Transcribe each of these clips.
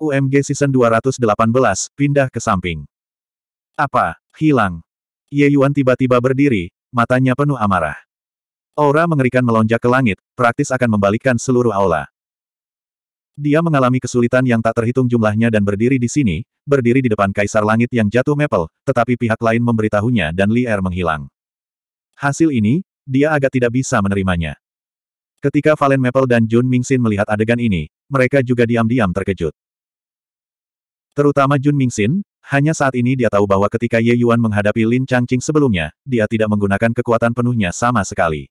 UMG Season 218, pindah ke samping. Apa? Hilang. Ye Yuan tiba-tiba berdiri, matanya penuh amarah. Aura mengerikan melonjak ke langit, praktis akan membalikkan seluruh aula. Dia mengalami kesulitan yang tak terhitung jumlahnya dan berdiri di sini, berdiri di depan kaisar langit yang jatuh mepel, tetapi pihak lain memberitahunya dan Li Er menghilang. Hasil ini, dia agak tidak bisa menerimanya. Ketika Valen Maple dan Jun Mingxin melihat adegan ini, mereka juga diam-diam terkejut. Terutama Jun Mingxin, hanya saat ini dia tahu bahwa ketika Ye Yuan menghadapi Lin Changqing sebelumnya, dia tidak menggunakan kekuatan penuhnya sama sekali.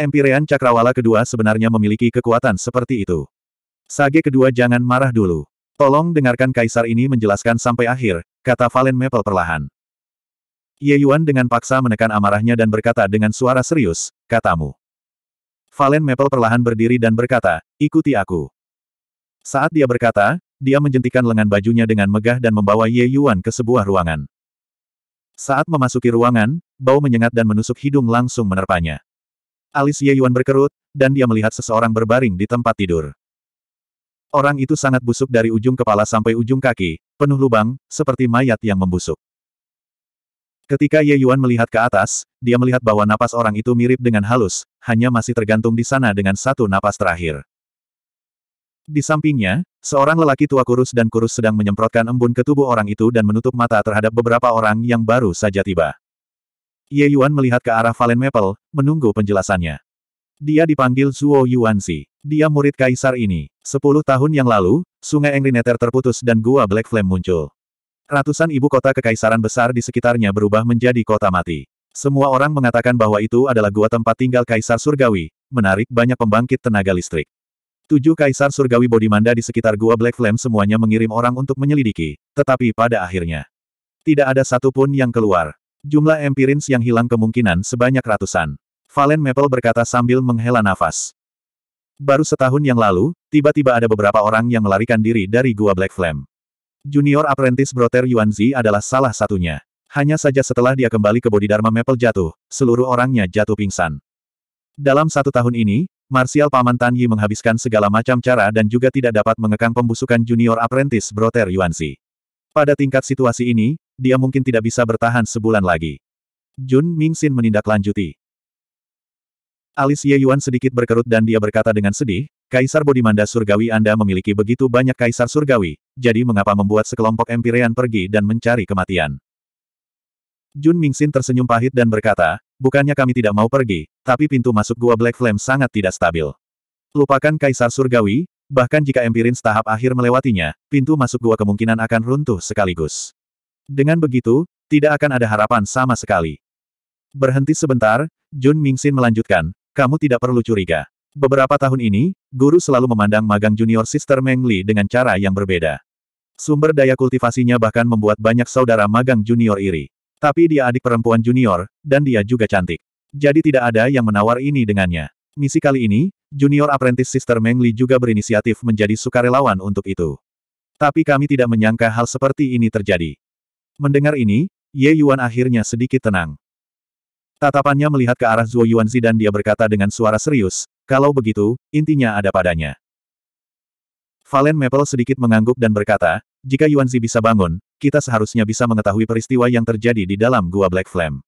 Empirean Cakrawala kedua sebenarnya memiliki kekuatan seperti itu. Sage kedua jangan marah dulu. Tolong dengarkan kaisar ini menjelaskan sampai akhir, kata Valen Maple perlahan. Ye Yuan dengan paksa menekan amarahnya dan berkata dengan suara serius, katamu. Valen Maple perlahan berdiri dan berkata, ikuti aku. Saat dia berkata, dia menjentikan lengan bajunya dengan megah dan membawa Ye Yuan ke sebuah ruangan. Saat memasuki ruangan, bau menyengat dan menusuk hidung langsung menerpanya. Alis Ye Yuan berkerut, dan dia melihat seseorang berbaring di tempat tidur. Orang itu sangat busuk dari ujung kepala sampai ujung kaki, penuh lubang, seperti mayat yang membusuk. Ketika Ye Yuan melihat ke atas, dia melihat bahwa napas orang itu mirip dengan halus, hanya masih tergantung di sana dengan satu napas terakhir. Di sampingnya, seorang lelaki tua kurus dan kurus sedang menyemprotkan embun ke tubuh orang itu dan menutup mata terhadap beberapa orang yang baru saja tiba. Ye Yuan melihat ke arah Valen Maple, menunggu penjelasannya. Dia dipanggil Zuo Yuanzi. Dia murid kaisar ini. Sepuluh tahun yang lalu, sungai Engrineter terputus dan gua Black Flame muncul. Ratusan ibu kota kekaisaran besar di sekitarnya berubah menjadi kota mati. Semua orang mengatakan bahwa itu adalah gua tempat tinggal kaisar surgawi, menarik banyak pembangkit tenaga listrik. Tujuh kaisar surgawi Bodimanda di sekitar gua Black Flame semuanya mengirim orang untuk menyelidiki, tetapi pada akhirnya. Tidak ada satupun yang keluar. Jumlah empirins yang hilang kemungkinan sebanyak ratusan. Valen Maple berkata sambil menghela nafas. Baru setahun yang lalu, tiba-tiba ada beberapa orang yang melarikan diri dari gua Black Flame. Junior apprentice Yuan Yuanzi adalah salah satunya. Hanya saja setelah dia kembali ke Bodhidharma Maple jatuh, seluruh orangnya jatuh pingsan. Dalam satu tahun ini, Marsial Paman Tan Yi menghabiskan segala macam cara dan juga tidak dapat mengekang pembusukan junior apprentice Broter Yuanzi. Pada tingkat situasi ini, dia mungkin tidak bisa bertahan sebulan lagi. Jun Ming Mingxin menindaklanjuti. Alis Ye Yuan sedikit berkerut dan dia berkata dengan sedih, Kaisar Bodimanda Surgawi Anda memiliki begitu banyak Kaisar Surgawi, jadi mengapa membuat sekelompok Empyrean pergi dan mencari kematian? Jun Mingxin tersenyum pahit dan berkata, Bukannya kami tidak mau pergi, tapi pintu masuk gua Black Flame sangat tidak stabil. Lupakan Kaisar Surgawi, bahkan jika Empirin tahap akhir melewatinya, pintu masuk gua kemungkinan akan runtuh sekaligus. Dengan begitu, tidak akan ada harapan sama sekali. Berhenti sebentar, Jun Mingxin melanjutkan, kamu tidak perlu curiga. Beberapa tahun ini, guru selalu memandang magang junior sister Meng Li dengan cara yang berbeda. Sumber daya kultivasinya bahkan membuat banyak saudara magang junior iri. Tapi dia adik perempuan junior, dan dia juga cantik. Jadi tidak ada yang menawar ini dengannya. Misi kali ini, junior apprentice Sister Meng Li juga berinisiatif menjadi sukarelawan untuk itu. Tapi kami tidak menyangka hal seperti ini terjadi. Mendengar ini, Ye Yuan akhirnya sedikit tenang. Tatapannya melihat ke arah Zuo Yuanzi dan dia berkata dengan suara serius, kalau begitu, intinya ada padanya. Valen Maple sedikit mengangguk dan berkata, jika Yuanzi bisa bangun, kita seharusnya bisa mengetahui peristiwa yang terjadi di dalam gua Black Flame.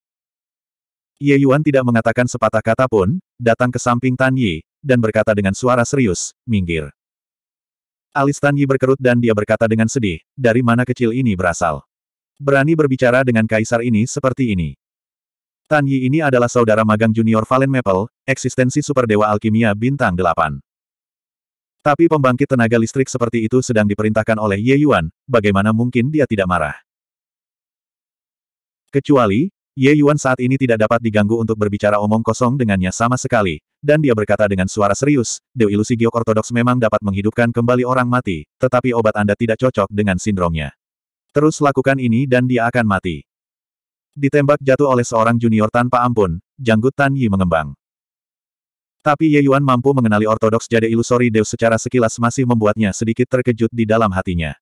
Ye Yuan tidak mengatakan sepatah kata pun, datang ke samping Tan Yi, dan berkata dengan suara serius, minggir. Alis Tan Yi berkerut dan dia berkata dengan sedih, dari mana kecil ini berasal. Berani berbicara dengan kaisar ini seperti ini. Tan Yi ini adalah saudara magang junior Valen Maple, eksistensi super dewa alkimia bintang 8. Tapi pembangkit tenaga listrik seperti itu sedang diperintahkan oleh Ye Yuan, bagaimana mungkin dia tidak marah? Kecuali, Ye Yuan saat ini tidak dapat diganggu untuk berbicara omong kosong dengannya sama sekali, dan dia berkata dengan suara serius, Dewi Ilusi Giok Ortodoks memang dapat menghidupkan kembali orang mati, tetapi obat Anda tidak cocok dengan sindromnya. Terus lakukan ini dan dia akan mati. Ditembak jatuh oleh seorang junior tanpa ampun, janggut Tan Yi mengembang. Tapi Ye Yuan mampu mengenali ortodoks jade ilusori Deus secara sekilas masih membuatnya sedikit terkejut di dalam hatinya.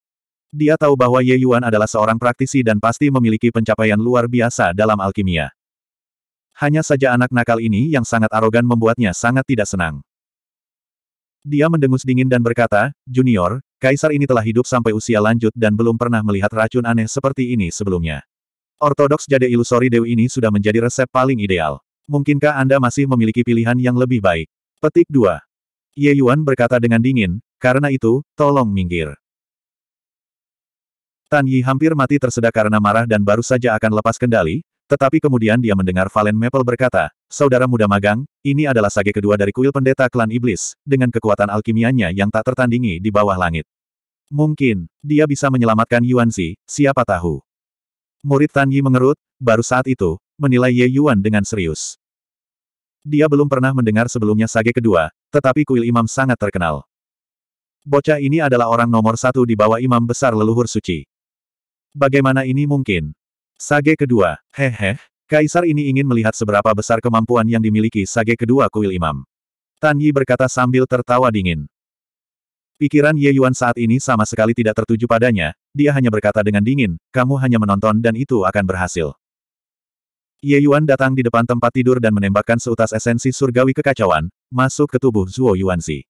Dia tahu bahwa Ye Yuan adalah seorang praktisi dan pasti memiliki pencapaian luar biasa dalam alkimia. Hanya saja anak nakal ini yang sangat arogan membuatnya sangat tidak senang. Dia mendengus dingin dan berkata, Junior, kaisar ini telah hidup sampai usia lanjut dan belum pernah melihat racun aneh seperti ini sebelumnya. Ortodoks jade ilusori Dewi ini sudah menjadi resep paling ideal. Mungkinkah Anda masih memiliki pilihan yang lebih baik? Petik 2. Ye Yuan berkata dengan dingin, karena itu, tolong minggir. Tan Yi hampir mati tersedak karena marah dan baru saja akan lepas kendali, tetapi kemudian dia mendengar Valen Maple berkata, Saudara muda magang, ini adalah sage kedua dari kuil pendeta klan iblis, dengan kekuatan alkimianya yang tak tertandingi di bawah langit. Mungkin, dia bisa menyelamatkan Yuan Zi. siapa tahu. Murid Tan Yi mengerut, baru saat itu, menilai Ye Yuan dengan serius. Dia belum pernah mendengar sebelumnya sage kedua, tetapi kuil imam sangat terkenal. Bocah ini adalah orang nomor satu di bawah imam besar leluhur suci. Bagaimana ini mungkin? Sage kedua, hehe, kaisar ini ingin melihat seberapa besar kemampuan yang dimiliki sage kedua kuil imam. Tan Yi berkata sambil tertawa dingin. Pikiran Ye Yuan saat ini sama sekali tidak tertuju padanya, dia hanya berkata dengan dingin, kamu hanya menonton dan itu akan berhasil. Ye Yuan datang di depan tempat tidur dan menembakkan seutas esensi surgawi kekacauan, masuk ke tubuh Zuo Yuanzi.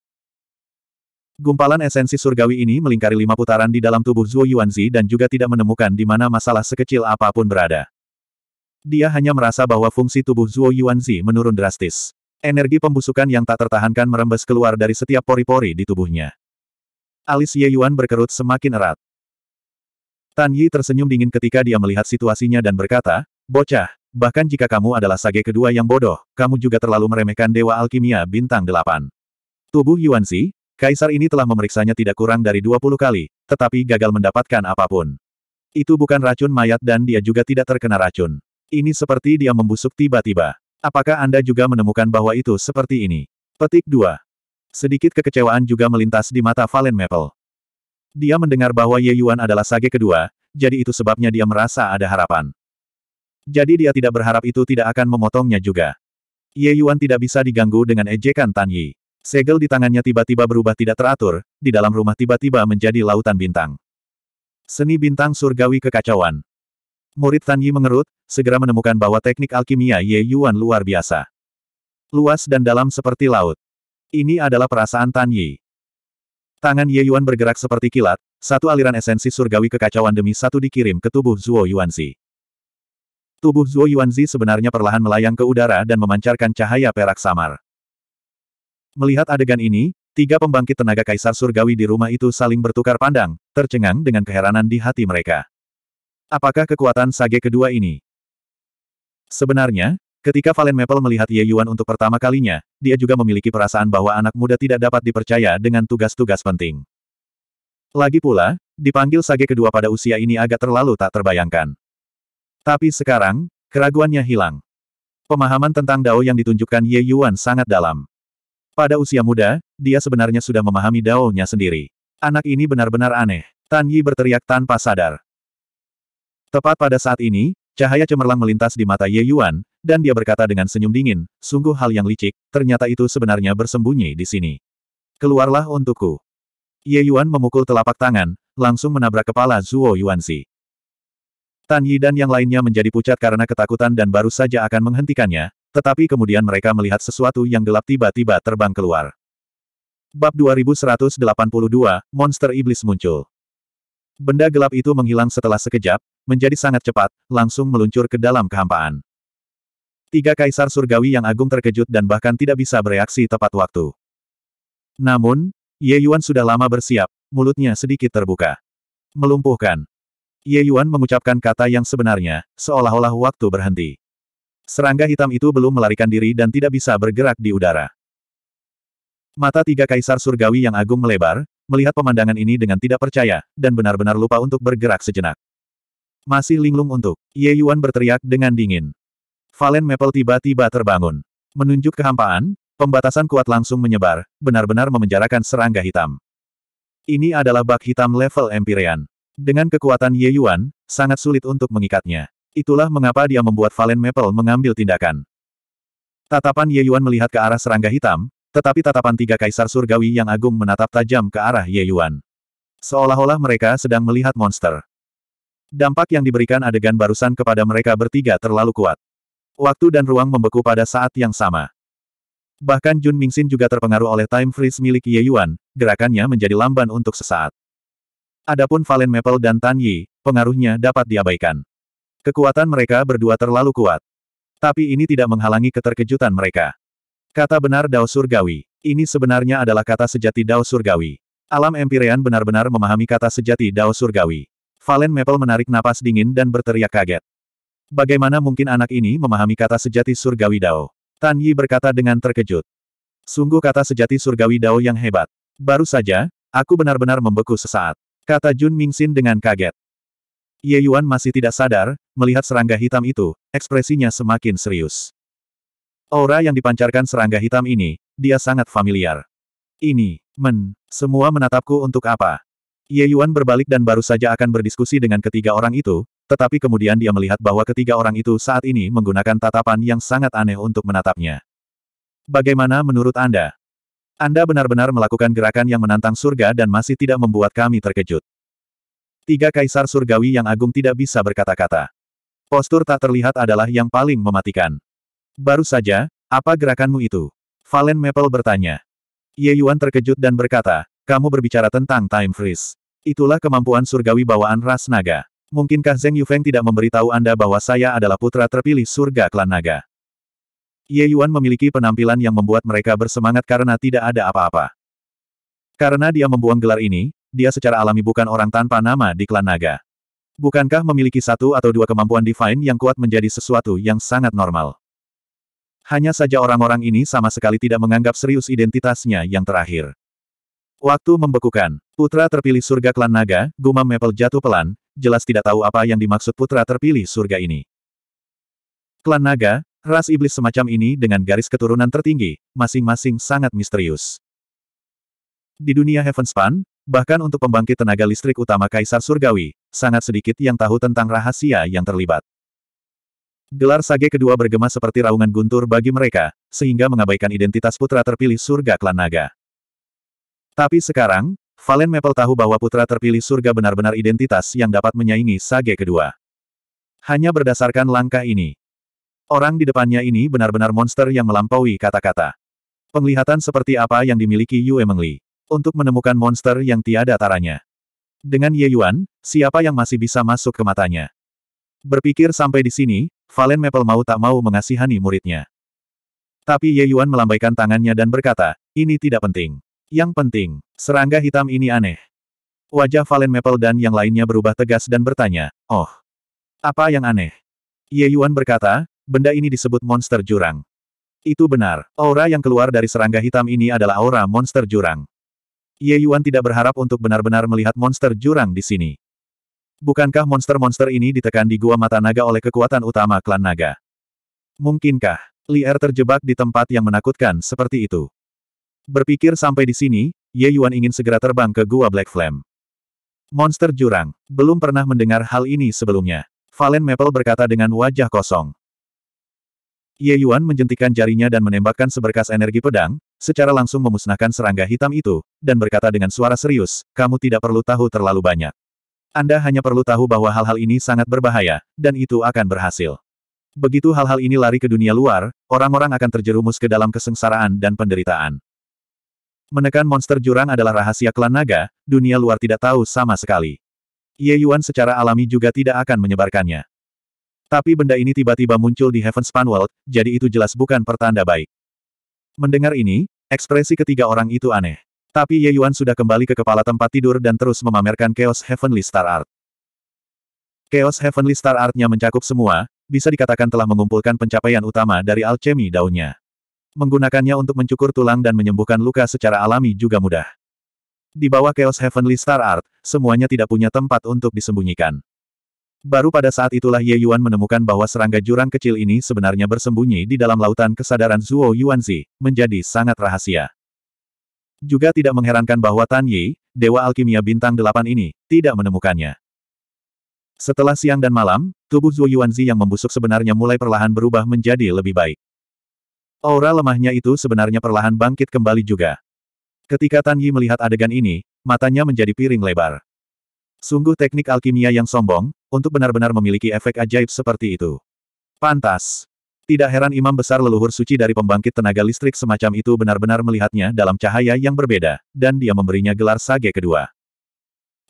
Gumpalan esensi surgawi ini melingkari lima putaran di dalam tubuh Zuo Yuanzi dan juga tidak menemukan di mana masalah sekecil apapun berada. Dia hanya merasa bahwa fungsi tubuh Zuo Yuanzi menurun drastis. Energi pembusukan yang tak tertahankan merembes keluar dari setiap pori-pori di tubuhnya. Alis Ye Yuan berkerut semakin erat. Tan Yi tersenyum dingin ketika dia melihat situasinya dan berkata, Bocah, Bahkan jika kamu adalah sage kedua yang bodoh, kamu juga terlalu meremehkan Dewa Alkimia Bintang Delapan. Tubuh Yuanzi, Kaisar ini telah memeriksanya tidak kurang dari 20 kali, tetapi gagal mendapatkan apapun. Itu bukan racun mayat dan dia juga tidak terkena racun. Ini seperti dia membusuk tiba-tiba. Apakah Anda juga menemukan bahwa itu seperti ini? Petik 2. Sedikit kekecewaan juga melintas di mata Valen Maple. Dia mendengar bahwa Ye Yuan adalah sage kedua, jadi itu sebabnya dia merasa ada harapan jadi dia tidak berharap itu tidak akan memotongnya juga. Ye Yuan tidak bisa diganggu dengan ejekan Tan Yi. Segel di tangannya tiba-tiba berubah tidak teratur, di dalam rumah tiba-tiba menjadi lautan bintang. Seni bintang surgawi kekacauan. Murid Tan Yi mengerut, segera menemukan bahwa teknik alkimia Ye Yuan luar biasa. Luas dan dalam seperti laut. Ini adalah perasaan Tan Yi. Tangan Ye Yuan bergerak seperti kilat, satu aliran esensi surgawi kekacauan demi satu dikirim ke tubuh Zuo Yuanzi. Tubuh Zuo Yuanzi sebenarnya perlahan melayang ke udara dan memancarkan cahaya perak samar. Melihat adegan ini, tiga pembangkit tenaga kaisar surgawi di rumah itu saling bertukar pandang, tercengang dengan keheranan di hati mereka. Apakah kekuatan sage kedua ini? Sebenarnya, ketika Valen Maple melihat Ye Yuan untuk pertama kalinya, dia juga memiliki perasaan bahwa anak muda tidak dapat dipercaya dengan tugas-tugas penting. Lagi pula, dipanggil sage kedua pada usia ini agak terlalu tak terbayangkan. Tapi sekarang, keraguannya hilang. Pemahaman tentang Dao yang ditunjukkan Ye Yuan sangat dalam. Pada usia muda, dia sebenarnya sudah memahami Dao-nya sendiri. Anak ini benar-benar aneh. Tan Yi berteriak tanpa sadar. Tepat pada saat ini, cahaya cemerlang melintas di mata Ye Yuan, dan dia berkata dengan senyum dingin, sungguh hal yang licik, ternyata itu sebenarnya bersembunyi di sini. Keluarlah untukku. Ye Yuan memukul telapak tangan, langsung menabrak kepala Zuo Yuanzi. Tan Yi dan yang lainnya menjadi pucat karena ketakutan dan baru saja akan menghentikannya, tetapi kemudian mereka melihat sesuatu yang gelap tiba-tiba terbang keluar. Bab 2182, Monster Iblis muncul. Benda gelap itu menghilang setelah sekejap, menjadi sangat cepat, langsung meluncur ke dalam kehampaan. Tiga kaisar surgawi yang agung terkejut dan bahkan tidak bisa bereaksi tepat waktu. Namun, Ye Yuan sudah lama bersiap, mulutnya sedikit terbuka. Melumpuhkan. Ye Yuan mengucapkan kata yang sebenarnya, seolah-olah waktu berhenti. Serangga hitam itu belum melarikan diri dan tidak bisa bergerak di udara. Mata tiga kaisar surgawi yang agung melebar, melihat pemandangan ini dengan tidak percaya, dan benar-benar lupa untuk bergerak sejenak. Masih linglung untuk, Ye Yuan berteriak dengan dingin. Valen Maple tiba-tiba terbangun. Menunjuk kehampaan, pembatasan kuat langsung menyebar, benar-benar memenjarakan serangga hitam. Ini adalah bak hitam level Empyrean. Dengan kekuatan Ye Yuan, sangat sulit untuk mengikatnya. Itulah mengapa dia membuat Valen Maple mengambil tindakan. Tatapan Ye Yuan melihat ke arah serangga hitam, tetapi tatapan tiga kaisar surgawi yang agung menatap tajam ke arah Ye Yuan. Seolah-olah mereka sedang melihat monster. Dampak yang diberikan adegan barusan kepada mereka bertiga terlalu kuat. Waktu dan ruang membeku pada saat yang sama. Bahkan Jun Mingxin juga terpengaruh oleh time freeze milik Ye Yuan, gerakannya menjadi lamban untuk sesaat. Adapun Valen Maple dan Tan Yi, pengaruhnya dapat diabaikan. Kekuatan mereka berdua terlalu kuat. Tapi ini tidak menghalangi keterkejutan mereka. Kata benar Dao Surgawi. Ini sebenarnya adalah kata sejati Dao Surgawi. Alam Empyrean benar-benar memahami kata sejati Dao Surgawi. Valen Maple menarik napas dingin dan berteriak kaget. Bagaimana mungkin anak ini memahami kata sejati Surgawi Dao? Tan Yi berkata dengan terkejut. Sungguh kata sejati Surgawi Dao yang hebat. Baru saja, aku benar-benar membeku sesaat. Kata Jun Mingxin dengan kaget. Ye Yuan masih tidak sadar, melihat serangga hitam itu, ekspresinya semakin serius. Aura yang dipancarkan serangga hitam ini, dia sangat familiar. Ini, men, semua menatapku untuk apa? Ye Yuan berbalik dan baru saja akan berdiskusi dengan ketiga orang itu, tetapi kemudian dia melihat bahwa ketiga orang itu saat ini menggunakan tatapan yang sangat aneh untuk menatapnya. Bagaimana menurut Anda? Anda benar-benar melakukan gerakan yang menantang surga dan masih tidak membuat kami terkejut. Tiga kaisar surgawi yang agung tidak bisa berkata-kata. Postur tak terlihat adalah yang paling mematikan. Baru saja, apa gerakanmu itu? Valen Maple bertanya. Ye Yuan terkejut dan berkata, kamu berbicara tentang time freeze. Itulah kemampuan surgawi bawaan ras naga. Mungkinkah Zheng Yufeng tidak memberitahu Anda bahwa saya adalah putra terpilih surga klan naga? Ye Yuan memiliki penampilan yang membuat mereka bersemangat karena tidak ada apa-apa. Karena dia membuang gelar ini, dia secara alami bukan orang tanpa nama di klan naga. Bukankah memiliki satu atau dua kemampuan divine yang kuat menjadi sesuatu yang sangat normal? Hanya saja orang-orang ini sama sekali tidak menganggap serius identitasnya yang terakhir. Waktu membekukan, putra terpilih surga klan naga, gumam Maple jatuh pelan, jelas tidak tahu apa yang dimaksud putra terpilih surga ini. Klan naga, Ras iblis semacam ini dengan garis keturunan tertinggi, masing-masing sangat misterius. Di dunia Heavenspan, bahkan untuk pembangkit tenaga listrik utama Kaisar Surgawi, sangat sedikit yang tahu tentang rahasia yang terlibat. Gelar sage kedua bergema seperti raungan guntur bagi mereka, sehingga mengabaikan identitas putra terpilih surga klan naga. Tapi sekarang, Valen Maple tahu bahwa putra terpilih surga benar-benar identitas yang dapat menyaingi sage kedua. Hanya berdasarkan langkah ini, Orang di depannya ini benar-benar monster yang melampaui kata-kata. Penglihatan seperti apa yang dimiliki Yue Mengli. Untuk menemukan monster yang tiada taranya. Dengan Ye Yuan, siapa yang masih bisa masuk ke matanya? Berpikir sampai di sini, Valen Maple mau tak mau mengasihani muridnya. Tapi Ye Yuan melambaikan tangannya dan berkata, ini tidak penting. Yang penting, serangga hitam ini aneh. Wajah Valen Maple dan yang lainnya berubah tegas dan bertanya, oh, apa yang aneh? Ye Yuan berkata, benda ini disebut monster jurang. Itu benar, aura yang keluar dari serangga hitam ini adalah aura monster jurang. Ye Yuan tidak berharap untuk benar-benar melihat monster jurang di sini. Bukankah monster-monster ini ditekan di gua mata naga oleh kekuatan utama klan naga? Mungkinkah, Li Er terjebak di tempat yang menakutkan seperti itu? Berpikir sampai di sini, Ye Yuan ingin segera terbang ke gua Black Flame. Monster jurang, belum pernah mendengar hal ini sebelumnya. Valen Maple berkata dengan wajah kosong. Ye Yuan menjentikan jarinya dan menembakkan seberkas energi pedang, secara langsung memusnahkan serangga hitam itu, dan berkata dengan suara serius, kamu tidak perlu tahu terlalu banyak. Anda hanya perlu tahu bahwa hal-hal ini sangat berbahaya, dan itu akan berhasil. Begitu hal-hal ini lari ke dunia luar, orang-orang akan terjerumus ke dalam kesengsaraan dan penderitaan. Menekan monster jurang adalah rahasia klan naga, dunia luar tidak tahu sama sekali. Ye Yuan secara alami juga tidak akan menyebarkannya. Tapi benda ini tiba-tiba muncul di Heavenspan World, jadi itu jelas bukan pertanda baik. Mendengar ini, ekspresi ketiga orang itu aneh. Tapi Ye Yuan sudah kembali ke kepala tempat tidur dan terus memamerkan Chaos Heavenly Star Art. Chaos Heavenly Star Art-nya mencakup semua, bisa dikatakan telah mengumpulkan pencapaian utama dari alchemy daunnya. Menggunakannya untuk mencukur tulang dan menyembuhkan luka secara alami juga mudah. Di bawah Chaos Heavenly Star Art, semuanya tidak punya tempat untuk disembunyikan. Baru pada saat itulah Ye Yuan menemukan bahwa serangga jurang kecil ini sebenarnya bersembunyi di dalam lautan kesadaran Zuo Yuanzi, menjadi sangat rahasia. Juga tidak mengherankan bahwa Tan Yi, Dewa Alkimia Bintang Delapan ini, tidak menemukannya. Setelah siang dan malam, tubuh Zuo Yuanzi yang membusuk sebenarnya mulai perlahan berubah menjadi lebih baik. Aura lemahnya itu sebenarnya perlahan bangkit kembali juga. Ketika Tan Yi melihat adegan ini, matanya menjadi piring lebar. Sungguh teknik alkimia yang sombong, untuk benar-benar memiliki efek ajaib seperti itu. Pantas. Tidak heran imam besar leluhur suci dari pembangkit tenaga listrik semacam itu benar-benar melihatnya dalam cahaya yang berbeda, dan dia memberinya gelar sage kedua.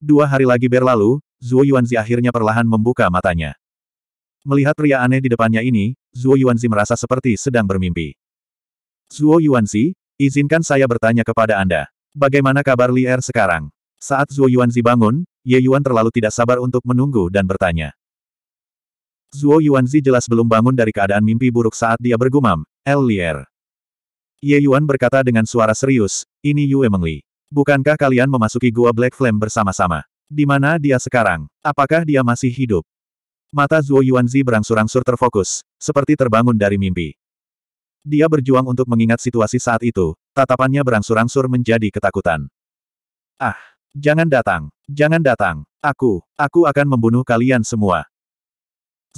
Dua hari lagi berlalu, Zhuo Yuanzi akhirnya perlahan membuka matanya. Melihat pria aneh di depannya ini, Zhuo Yuanzi merasa seperti sedang bermimpi. Zhuo Yuanzi, izinkan saya bertanya kepada Anda. Bagaimana kabar Li Er sekarang? Saat Zhuo Yuanzi bangun, Ye Yuan terlalu tidak sabar untuk menunggu dan bertanya. Zuo Yuanzi jelas belum bangun dari keadaan mimpi buruk saat dia bergumam, El Lier. Ye Yuan berkata dengan suara serius, ini Yue Mengli. Bukankah kalian memasuki gua Black Flame bersama-sama? Di mana dia sekarang? Apakah dia masih hidup? Mata Zuo Yuanzi berangsur-angsur terfokus, seperti terbangun dari mimpi. Dia berjuang untuk mengingat situasi saat itu, tatapannya berangsur-angsur menjadi ketakutan. Ah, Jangan datang, jangan datang. Aku, aku akan membunuh kalian semua.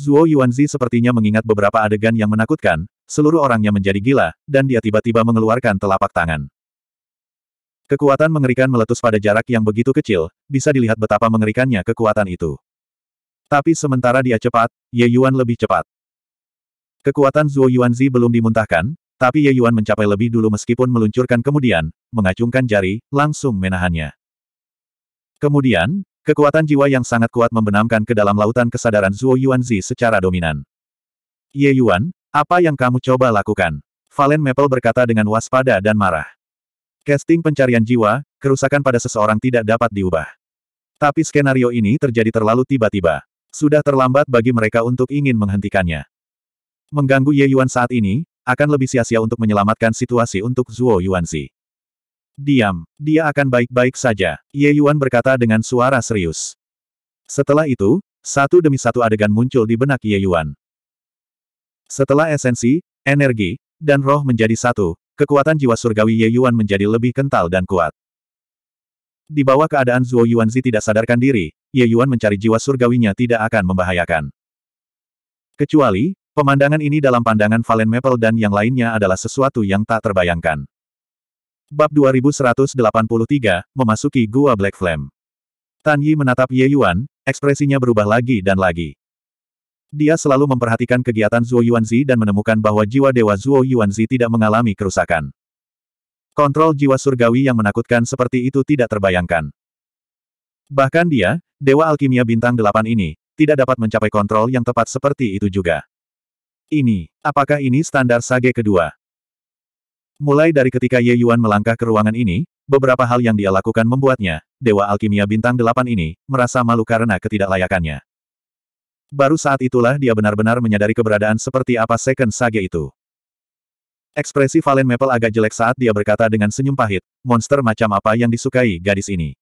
Zuo Yuanzi sepertinya mengingat beberapa adegan yang menakutkan, seluruh orangnya menjadi gila, dan dia tiba-tiba mengeluarkan telapak tangan. Kekuatan mengerikan meletus pada jarak yang begitu kecil, bisa dilihat betapa mengerikannya kekuatan itu. Tapi sementara dia cepat, Ye Yuan lebih cepat. Kekuatan Zuo Yuanzi belum dimuntahkan, tapi Ye Yuan mencapai lebih dulu meskipun meluncurkan kemudian, mengacungkan jari, langsung menahannya. Kemudian, kekuatan jiwa yang sangat kuat membenamkan ke dalam lautan kesadaran Zuo Yuanzi secara dominan. Ye Yuan, apa yang kamu coba lakukan? Valen Maple berkata dengan waspada dan marah. Casting pencarian jiwa, kerusakan pada seseorang tidak dapat diubah. Tapi skenario ini terjadi terlalu tiba-tiba. Sudah terlambat bagi mereka untuk ingin menghentikannya. Mengganggu Ye Yuan saat ini, akan lebih sia-sia untuk menyelamatkan situasi untuk Zuo Yuanzi. Diam, dia akan baik-baik saja, Ye Yuan berkata dengan suara serius. Setelah itu, satu demi satu adegan muncul di benak Ye Yuan. Setelah esensi, energi, dan roh menjadi satu, kekuatan jiwa surgawi Ye Yuan menjadi lebih kental dan kuat. Di bawah keadaan Zuo Yuanzi tidak sadarkan diri, Ye Yuan mencari jiwa surgawinya tidak akan membahayakan. Kecuali, pemandangan ini dalam pandangan Valen Maple dan yang lainnya adalah sesuatu yang tak terbayangkan. Bab 2183, memasuki Gua Black Flame. Tan Yi menatap Ye Yuan, ekspresinya berubah lagi dan lagi. Dia selalu memperhatikan kegiatan Zuo Yuanzi dan menemukan bahwa jiwa dewa Zuo Yuanzi tidak mengalami kerusakan. Kontrol jiwa surgawi yang menakutkan seperti itu tidak terbayangkan. Bahkan dia, dewa alkimia bintang delapan ini, tidak dapat mencapai kontrol yang tepat seperti itu juga. Ini, apakah ini standar sage kedua? Mulai dari ketika Ye Yuan melangkah ke ruangan ini, beberapa hal yang dia lakukan membuatnya, Dewa Alkimia Bintang Delapan ini, merasa malu karena ketidaklayakannya. Baru saat itulah dia benar-benar menyadari keberadaan seperti apa Second Sage itu. Ekspresi Valen Maple agak jelek saat dia berkata dengan senyum pahit, monster macam apa yang disukai gadis ini.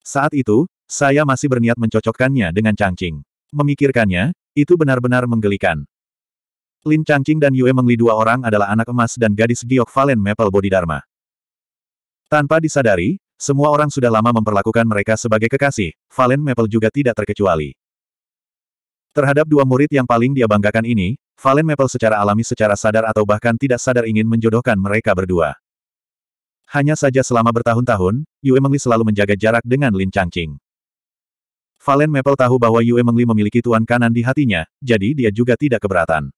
Saat itu, saya masih berniat mencocokkannya dengan cangcing. Memikirkannya, itu benar-benar menggelikan. Lin Changqing dan Yue Mengli dua orang adalah anak emas dan gadis giok valen Maple Bodhidharma. Tanpa disadari, semua orang sudah lama memperlakukan mereka sebagai kekasih, Valen Maple juga tidak terkecuali. Terhadap dua murid yang paling dia banggakan ini, Valen Maple secara alami secara sadar atau bahkan tidak sadar ingin menjodohkan mereka berdua. Hanya saja selama bertahun-tahun, Yue Mengli selalu menjaga jarak dengan Lin Changqing. Valen Maple tahu bahwa Yue Mengli memiliki tuan kanan di hatinya, jadi dia juga tidak keberatan.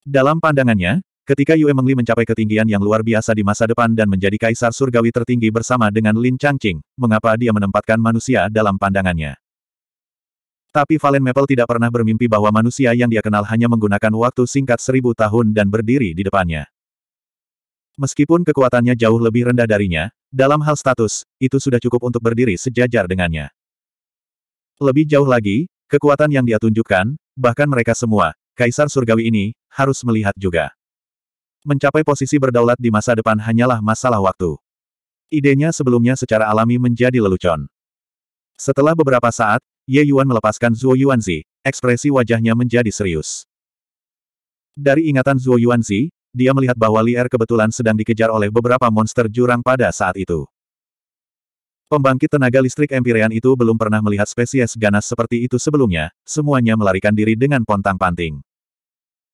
Dalam pandangannya, ketika Yue Mengli mencapai ketinggian yang luar biasa di masa depan dan menjadi kaisar surgawi tertinggi bersama dengan Lin Changqing, mengapa dia menempatkan manusia dalam pandangannya? Tapi Valen Maple tidak pernah bermimpi bahwa manusia yang dia kenal hanya menggunakan waktu singkat seribu tahun dan berdiri di depannya. Meskipun kekuatannya jauh lebih rendah darinya, dalam hal status, itu sudah cukup untuk berdiri sejajar dengannya. Lebih jauh lagi, kekuatan yang dia tunjukkan, bahkan mereka semua, Kaisar surgawi ini, harus melihat juga. Mencapai posisi berdaulat di masa depan hanyalah masalah waktu. Idenya sebelumnya secara alami menjadi lelucon. Setelah beberapa saat, Ye Yuan melepaskan Zuo Yuanzi, ekspresi wajahnya menjadi serius. Dari ingatan Zuo Yuanzi, dia melihat bahwa Li Er kebetulan sedang dikejar oleh beberapa monster jurang pada saat itu. Pembangkit tenaga listrik Empyrean itu belum pernah melihat spesies ganas seperti itu sebelumnya, semuanya melarikan diri dengan pontang-panting.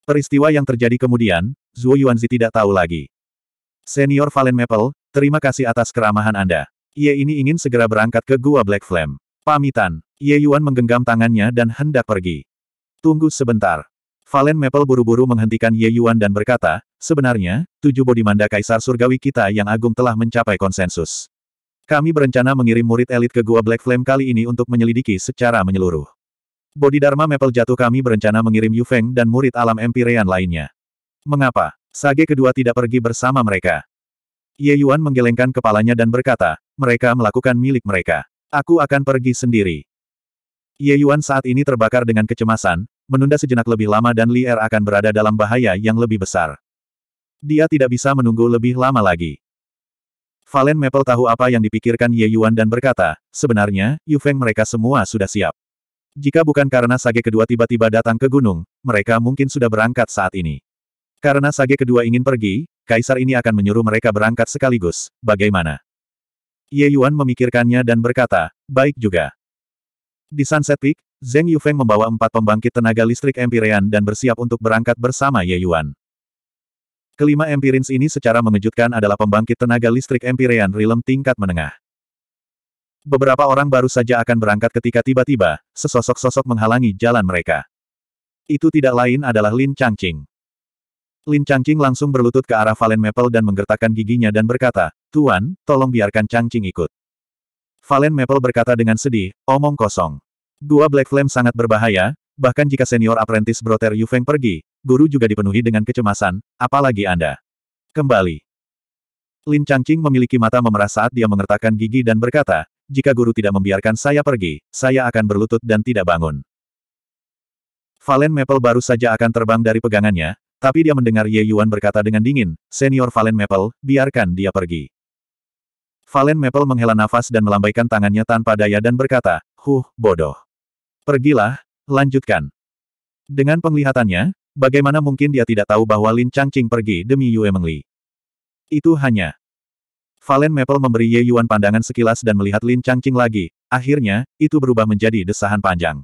Peristiwa yang terjadi kemudian, Zuo Yuanzi tidak tahu lagi. Senior Valen Maple, terima kasih atas keramahan Anda. Ia ini ingin segera berangkat ke Gua Black Flame. Pamitan, Ye Yuan menggenggam tangannya dan hendak pergi. Tunggu sebentar. Valen Maple buru-buru menghentikan Ye Yuan dan berkata, sebenarnya, tujuh bodi bodimanda kaisar surgawi kita yang agung telah mencapai konsensus. Kami berencana mengirim murid elit ke Gua Black Flame kali ini untuk menyelidiki secara menyeluruh. Bodi Dharma Maple jatuh kami berencana mengirim Yu Feng dan murid alam Empirean lainnya. Mengapa? Sage kedua tidak pergi bersama mereka. Ye Yuan menggelengkan kepalanya dan berkata, mereka melakukan milik mereka. Aku akan pergi sendiri. Ye Yuan saat ini terbakar dengan kecemasan, menunda sejenak lebih lama dan Li Er akan berada dalam bahaya yang lebih besar. Dia tidak bisa menunggu lebih lama lagi. Valen Maple tahu apa yang dipikirkan Ye Yuan dan berkata, sebenarnya, Yu Feng mereka semua sudah siap. Jika bukan karena sage kedua tiba-tiba datang ke gunung, mereka mungkin sudah berangkat saat ini. Karena sage kedua ingin pergi, kaisar ini akan menyuruh mereka berangkat sekaligus, bagaimana? Ye Yuan memikirkannya dan berkata, baik juga. Di Sunset Peak, Zheng Yufeng membawa empat pembangkit tenaga listrik Empyrean dan bersiap untuk berangkat bersama Ye Yuan. Kelima Empirins ini secara mengejutkan adalah pembangkit tenaga listrik Empyrean Realm tingkat menengah. Beberapa orang baru saja akan berangkat ketika tiba-tiba, sesosok-sosok menghalangi jalan mereka. Itu tidak lain adalah Lin Changqing. Lin Changqing langsung berlutut ke arah Valen Maple dan menggertakkan giginya dan berkata, Tuan, tolong biarkan Changqing ikut. Valen Maple berkata dengan sedih, omong kosong. Dua Black Flame sangat berbahaya, bahkan jika senior apprentice Yu Feng pergi, guru juga dipenuhi dengan kecemasan, apalagi Anda. Kembali. Lin Changqing memiliki mata memerah saat dia mengertakkan gigi dan berkata, jika guru tidak membiarkan saya pergi, saya akan berlutut dan tidak bangun. Valen Maple baru saja akan terbang dari pegangannya, tapi dia mendengar Ye Yuan berkata dengan dingin, Senior Valen Maple, biarkan dia pergi. Valen Maple menghela nafas dan melambaikan tangannya tanpa daya dan berkata, Huh, bodoh. Pergilah, lanjutkan. Dengan penglihatannya, Bagaimana mungkin dia tidak tahu bahwa Lin Changqing pergi demi Yue Mengli? Itu hanya. Valen Maple memberi Ye Yuan pandangan sekilas dan melihat Lin Changqing lagi, akhirnya, itu berubah menjadi desahan panjang.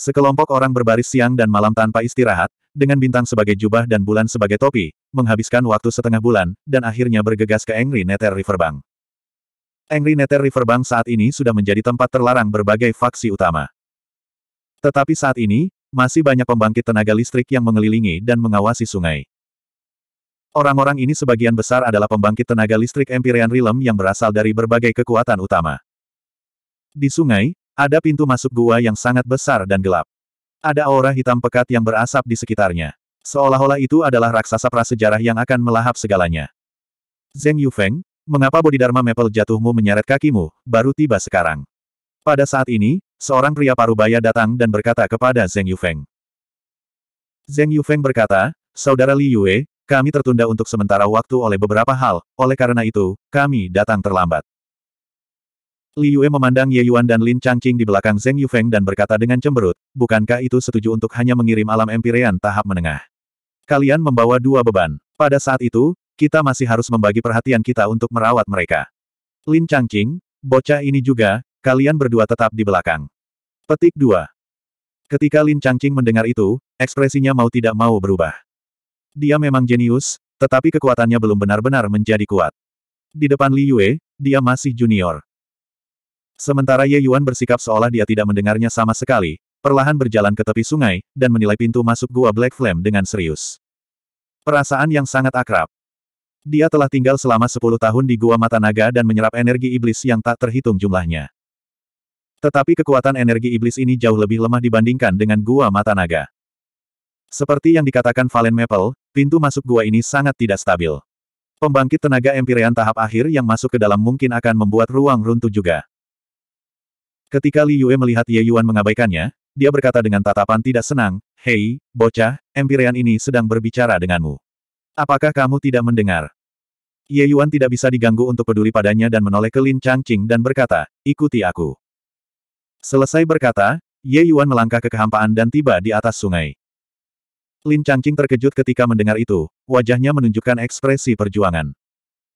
Sekelompok orang berbaris siang dan malam tanpa istirahat, dengan bintang sebagai jubah dan bulan sebagai topi, menghabiskan waktu setengah bulan, dan akhirnya bergegas ke Angry Nether Riverbank. Angry Nether Riverbank saat ini sudah menjadi tempat terlarang berbagai faksi utama. Tetapi saat ini, masih banyak pembangkit tenaga listrik yang mengelilingi dan mengawasi sungai. Orang-orang ini sebagian besar adalah pembangkit tenaga listrik Empyrean Realm yang berasal dari berbagai kekuatan utama. Di sungai, ada pintu masuk gua yang sangat besar dan gelap. Ada aura hitam pekat yang berasap di sekitarnya. Seolah-olah itu adalah raksasa prasejarah yang akan melahap segalanya. Zeng Yufeng, mengapa Bodhidharma Maple jatuhmu menyeret kakimu, baru tiba sekarang? Pada saat ini, Seorang pria parubaya datang dan berkata kepada Zheng Yufeng. Zheng Yufeng berkata, Saudara Li Yue, kami tertunda untuk sementara waktu oleh beberapa hal, oleh karena itu, kami datang terlambat. Li Yue memandang Ye Yuan dan Lin Changqing di belakang Zheng Yufeng dan berkata dengan cemberut, bukankah itu setuju untuk hanya mengirim alam empirean tahap menengah? Kalian membawa dua beban. Pada saat itu, kita masih harus membagi perhatian kita untuk merawat mereka. Lin Changqing, bocah ini juga, Kalian berdua tetap di belakang. Petik 2. Ketika Lin Changqing mendengar itu, ekspresinya mau tidak mau berubah. Dia memang jenius, tetapi kekuatannya belum benar-benar menjadi kuat. Di depan Li Yue, dia masih junior. Sementara Ye Yuan bersikap seolah dia tidak mendengarnya sama sekali, perlahan berjalan ke tepi sungai, dan menilai pintu masuk gua Black Flame dengan serius. Perasaan yang sangat akrab. Dia telah tinggal selama 10 tahun di Gua Mata Naga dan menyerap energi iblis yang tak terhitung jumlahnya. Tetapi kekuatan energi iblis ini jauh lebih lemah dibandingkan dengan gua mata naga. Seperti yang dikatakan Valen Maple, pintu masuk gua ini sangat tidak stabil. Pembangkit tenaga Empyrean tahap akhir yang masuk ke dalam mungkin akan membuat ruang runtuh juga. Ketika Li Yue melihat Ye Yuan mengabaikannya, dia berkata dengan tatapan tidak senang, Hei, bocah, Empyrean ini sedang berbicara denganmu. Apakah kamu tidak mendengar? Ye Yuan tidak bisa diganggu untuk peduli padanya dan menoleh ke Lin Changqing dan berkata, ikuti aku. Selesai berkata, Ye Yuan melangkah ke kehampaan dan tiba di atas sungai. Lin Changqing terkejut ketika mendengar itu, wajahnya menunjukkan ekspresi perjuangan.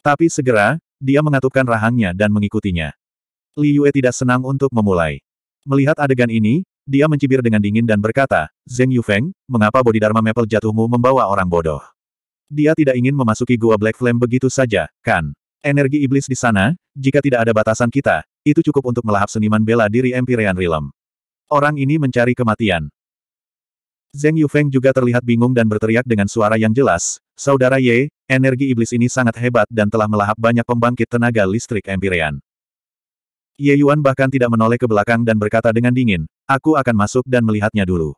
Tapi segera, dia mengatupkan rahangnya dan mengikutinya. Li Yue tidak senang untuk memulai. Melihat adegan ini, dia mencibir dengan dingin dan berkata, Zeng Yufeng, mengapa Bodhidharma Maple jatuhmu membawa orang bodoh? Dia tidak ingin memasuki gua Black Flame begitu saja, kan? Energi iblis di sana, jika tidak ada batasan kita, itu cukup untuk melahap seniman bela diri Empyrean Realm. Orang ini mencari kematian. Zeng Yufeng juga terlihat bingung dan berteriak dengan suara yang jelas, Saudara Ye, energi iblis ini sangat hebat dan telah melahap banyak pembangkit tenaga listrik Empyrean. Ye Yuan bahkan tidak menoleh ke belakang dan berkata dengan dingin, Aku akan masuk dan melihatnya dulu.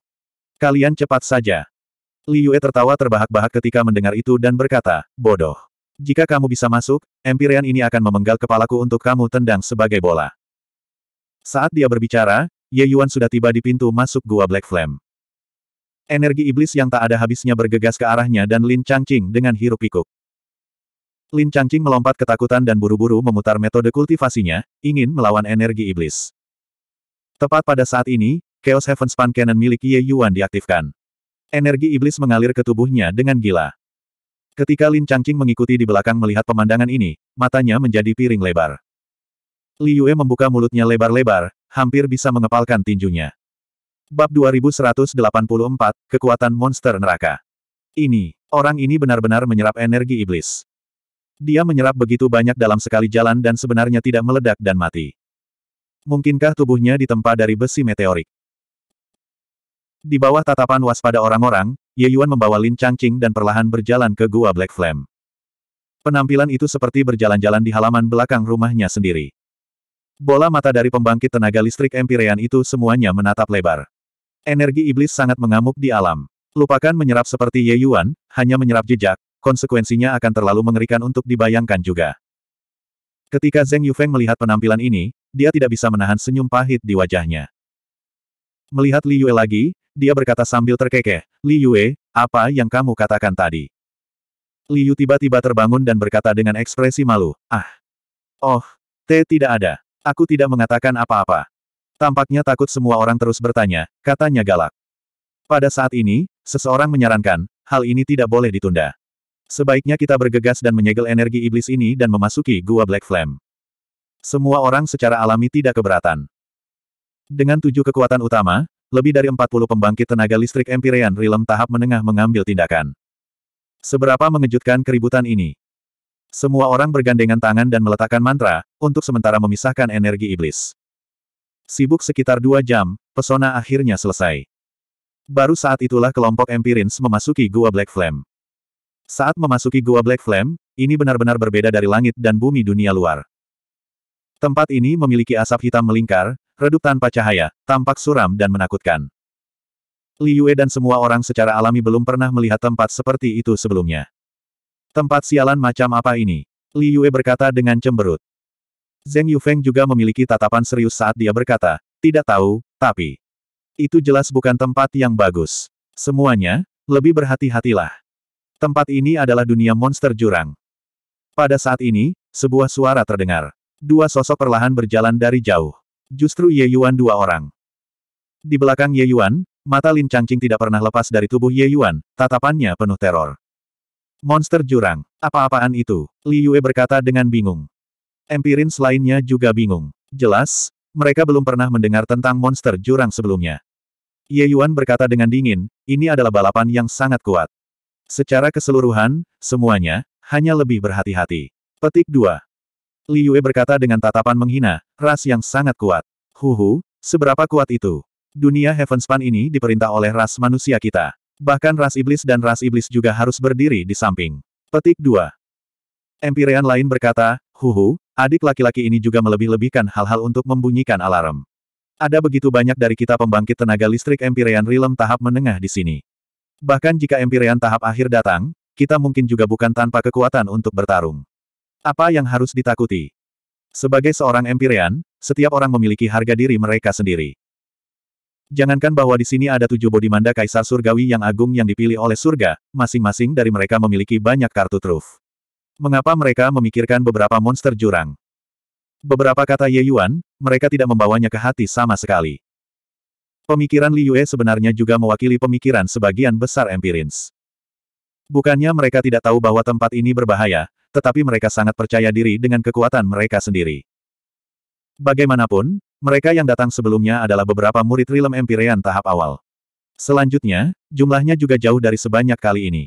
Kalian cepat saja. Li Yue tertawa terbahak-bahak ketika mendengar itu dan berkata, bodoh. Jika kamu bisa masuk, Empyrean ini akan memenggal kepalaku untuk kamu tendang sebagai bola. Saat dia berbicara, Ye Yuan sudah tiba di pintu masuk gua Black Flame. Energi iblis yang tak ada habisnya bergegas ke arahnya dan Lin Changqing dengan hirup pikuk. Lin Changqing melompat ketakutan dan buru-buru memutar metode kultivasinya, ingin melawan energi iblis. Tepat pada saat ini, Chaos Heaven Span Cannon milik Ye Yuan diaktifkan. Energi iblis mengalir ke tubuhnya dengan gila. Ketika Lin Changqing mengikuti di belakang melihat pemandangan ini, matanya menjadi piring lebar. Li Yue membuka mulutnya lebar-lebar, hampir bisa mengepalkan tinjunya. Bab 2184, Kekuatan Monster Neraka. Ini, orang ini benar-benar menyerap energi iblis. Dia menyerap begitu banyak dalam sekali jalan dan sebenarnya tidak meledak dan mati. Mungkinkah tubuhnya ditempa dari besi meteorik? Di bawah tatapan waspada orang-orang, Ye Yuan membawa Lin Changqing dan perlahan berjalan ke Gua Black Flame. Penampilan itu seperti berjalan-jalan di halaman belakang rumahnya sendiri. Bola mata dari pembangkit tenaga listrik Empyrean itu semuanya menatap lebar. Energi iblis sangat mengamuk di alam. Lupakan menyerap seperti Ye Yuan, hanya menyerap jejak, konsekuensinya akan terlalu mengerikan untuk dibayangkan juga. Ketika Zheng Yufeng melihat penampilan ini, dia tidak bisa menahan senyum pahit di wajahnya. Melihat Li Yue lagi, dia berkata sambil terkekeh, Li Yue, apa yang kamu katakan tadi? Li Yu tiba-tiba terbangun dan berkata dengan ekspresi malu, ah. Oh, T tidak ada. Aku tidak mengatakan apa-apa. Tampaknya takut semua orang terus bertanya, katanya galak. Pada saat ini, seseorang menyarankan, hal ini tidak boleh ditunda. Sebaiknya kita bergegas dan menyegel energi iblis ini dan memasuki gua Black Flame. Semua orang secara alami tidak keberatan. Dengan tujuh kekuatan utama, lebih dari 40 pembangkit tenaga listrik Empyrean Realm tahap menengah mengambil tindakan. Seberapa mengejutkan keributan ini? Semua orang bergandengan tangan dan meletakkan mantra, untuk sementara memisahkan energi iblis. Sibuk sekitar dua jam, pesona akhirnya selesai. Baru saat itulah kelompok Empirins memasuki Gua Black Flame. Saat memasuki Gua Black Flame, ini benar-benar berbeda dari langit dan bumi dunia luar. Tempat ini memiliki asap hitam melingkar, redup tanpa cahaya, tampak suram dan menakutkan. Li Yue dan semua orang secara alami belum pernah melihat tempat seperti itu sebelumnya. Tempat sialan macam apa ini? Li Yue berkata dengan cemberut. Zeng Yufeng juga memiliki tatapan serius saat dia berkata, tidak tahu, tapi... Itu jelas bukan tempat yang bagus. Semuanya, lebih berhati-hatilah. Tempat ini adalah dunia monster jurang. Pada saat ini, sebuah suara terdengar. Dua sosok perlahan berjalan dari jauh. Justru Ye Yuan dua orang. Di belakang Ye Yuan, mata Lin Changqing tidak pernah lepas dari tubuh Ye Yuan, tatapannya penuh teror. Monster jurang, apa-apaan itu? Li Yue berkata dengan bingung. Empirin lainnya juga bingung. Jelas, mereka belum pernah mendengar tentang monster jurang sebelumnya. Ye Yuan berkata dengan dingin, ini adalah balapan yang sangat kuat. Secara keseluruhan, semuanya, hanya lebih berhati-hati. Petik 2. Li Yue berkata dengan tatapan menghina, ras yang sangat kuat. Huhu, seberapa kuat itu? Dunia Heavenspan ini diperintah oleh ras manusia kita. Bahkan ras iblis dan ras iblis juga harus berdiri di samping. Petik 2. Empirean lain berkata, Huhu, adik laki-laki ini juga melebih-lebihkan hal-hal untuk membunyikan alarm. Ada begitu banyak dari kita pembangkit tenaga listrik Empirean Realm tahap menengah di sini. Bahkan jika Empirean tahap akhir datang, kita mungkin juga bukan tanpa kekuatan untuk bertarung. Apa yang harus ditakuti? Sebagai seorang empirean, setiap orang memiliki harga diri mereka sendiri. Jangankan bahwa di sini ada tujuh bodhimanda kaisar surgawi yang agung yang dipilih oleh surga, masing-masing dari mereka memiliki banyak kartu truf. Mengapa mereka memikirkan beberapa monster jurang? Beberapa kata Ye Yuan, mereka tidak membawanya ke hati sama sekali. Pemikiran Li Yue sebenarnya juga mewakili pemikiran sebagian besar empirins. Bukannya mereka tidak tahu bahwa tempat ini berbahaya, tetapi mereka sangat percaya diri dengan kekuatan mereka sendiri. Bagaimanapun, mereka yang datang sebelumnya adalah beberapa murid Rilem Empyrean tahap awal. Selanjutnya, jumlahnya juga jauh dari sebanyak kali ini.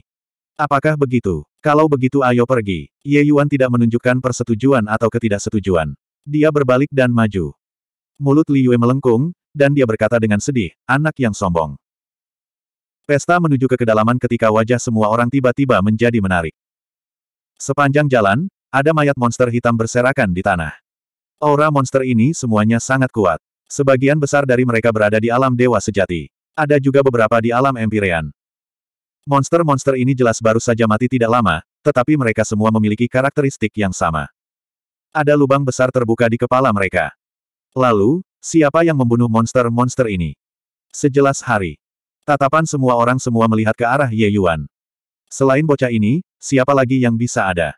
Apakah begitu? Kalau begitu ayo pergi. Ye Yuan tidak menunjukkan persetujuan atau ketidaksetujuan. Dia berbalik dan maju. Mulut Li Yue melengkung, dan dia berkata dengan sedih, anak yang sombong. Pesta menuju ke kedalaman ketika wajah semua orang tiba-tiba menjadi menarik. Sepanjang jalan, ada mayat monster hitam berserakan di tanah. Aura monster ini semuanya sangat kuat. Sebagian besar dari mereka berada di alam dewa sejati. Ada juga beberapa di alam empirean. Monster-monster ini jelas baru saja mati tidak lama, tetapi mereka semua memiliki karakteristik yang sama. Ada lubang besar terbuka di kepala mereka. Lalu, siapa yang membunuh monster-monster ini? Sejelas hari. Tatapan semua orang semua melihat ke arah Ye Yuan. Selain bocah ini, siapa lagi yang bisa ada?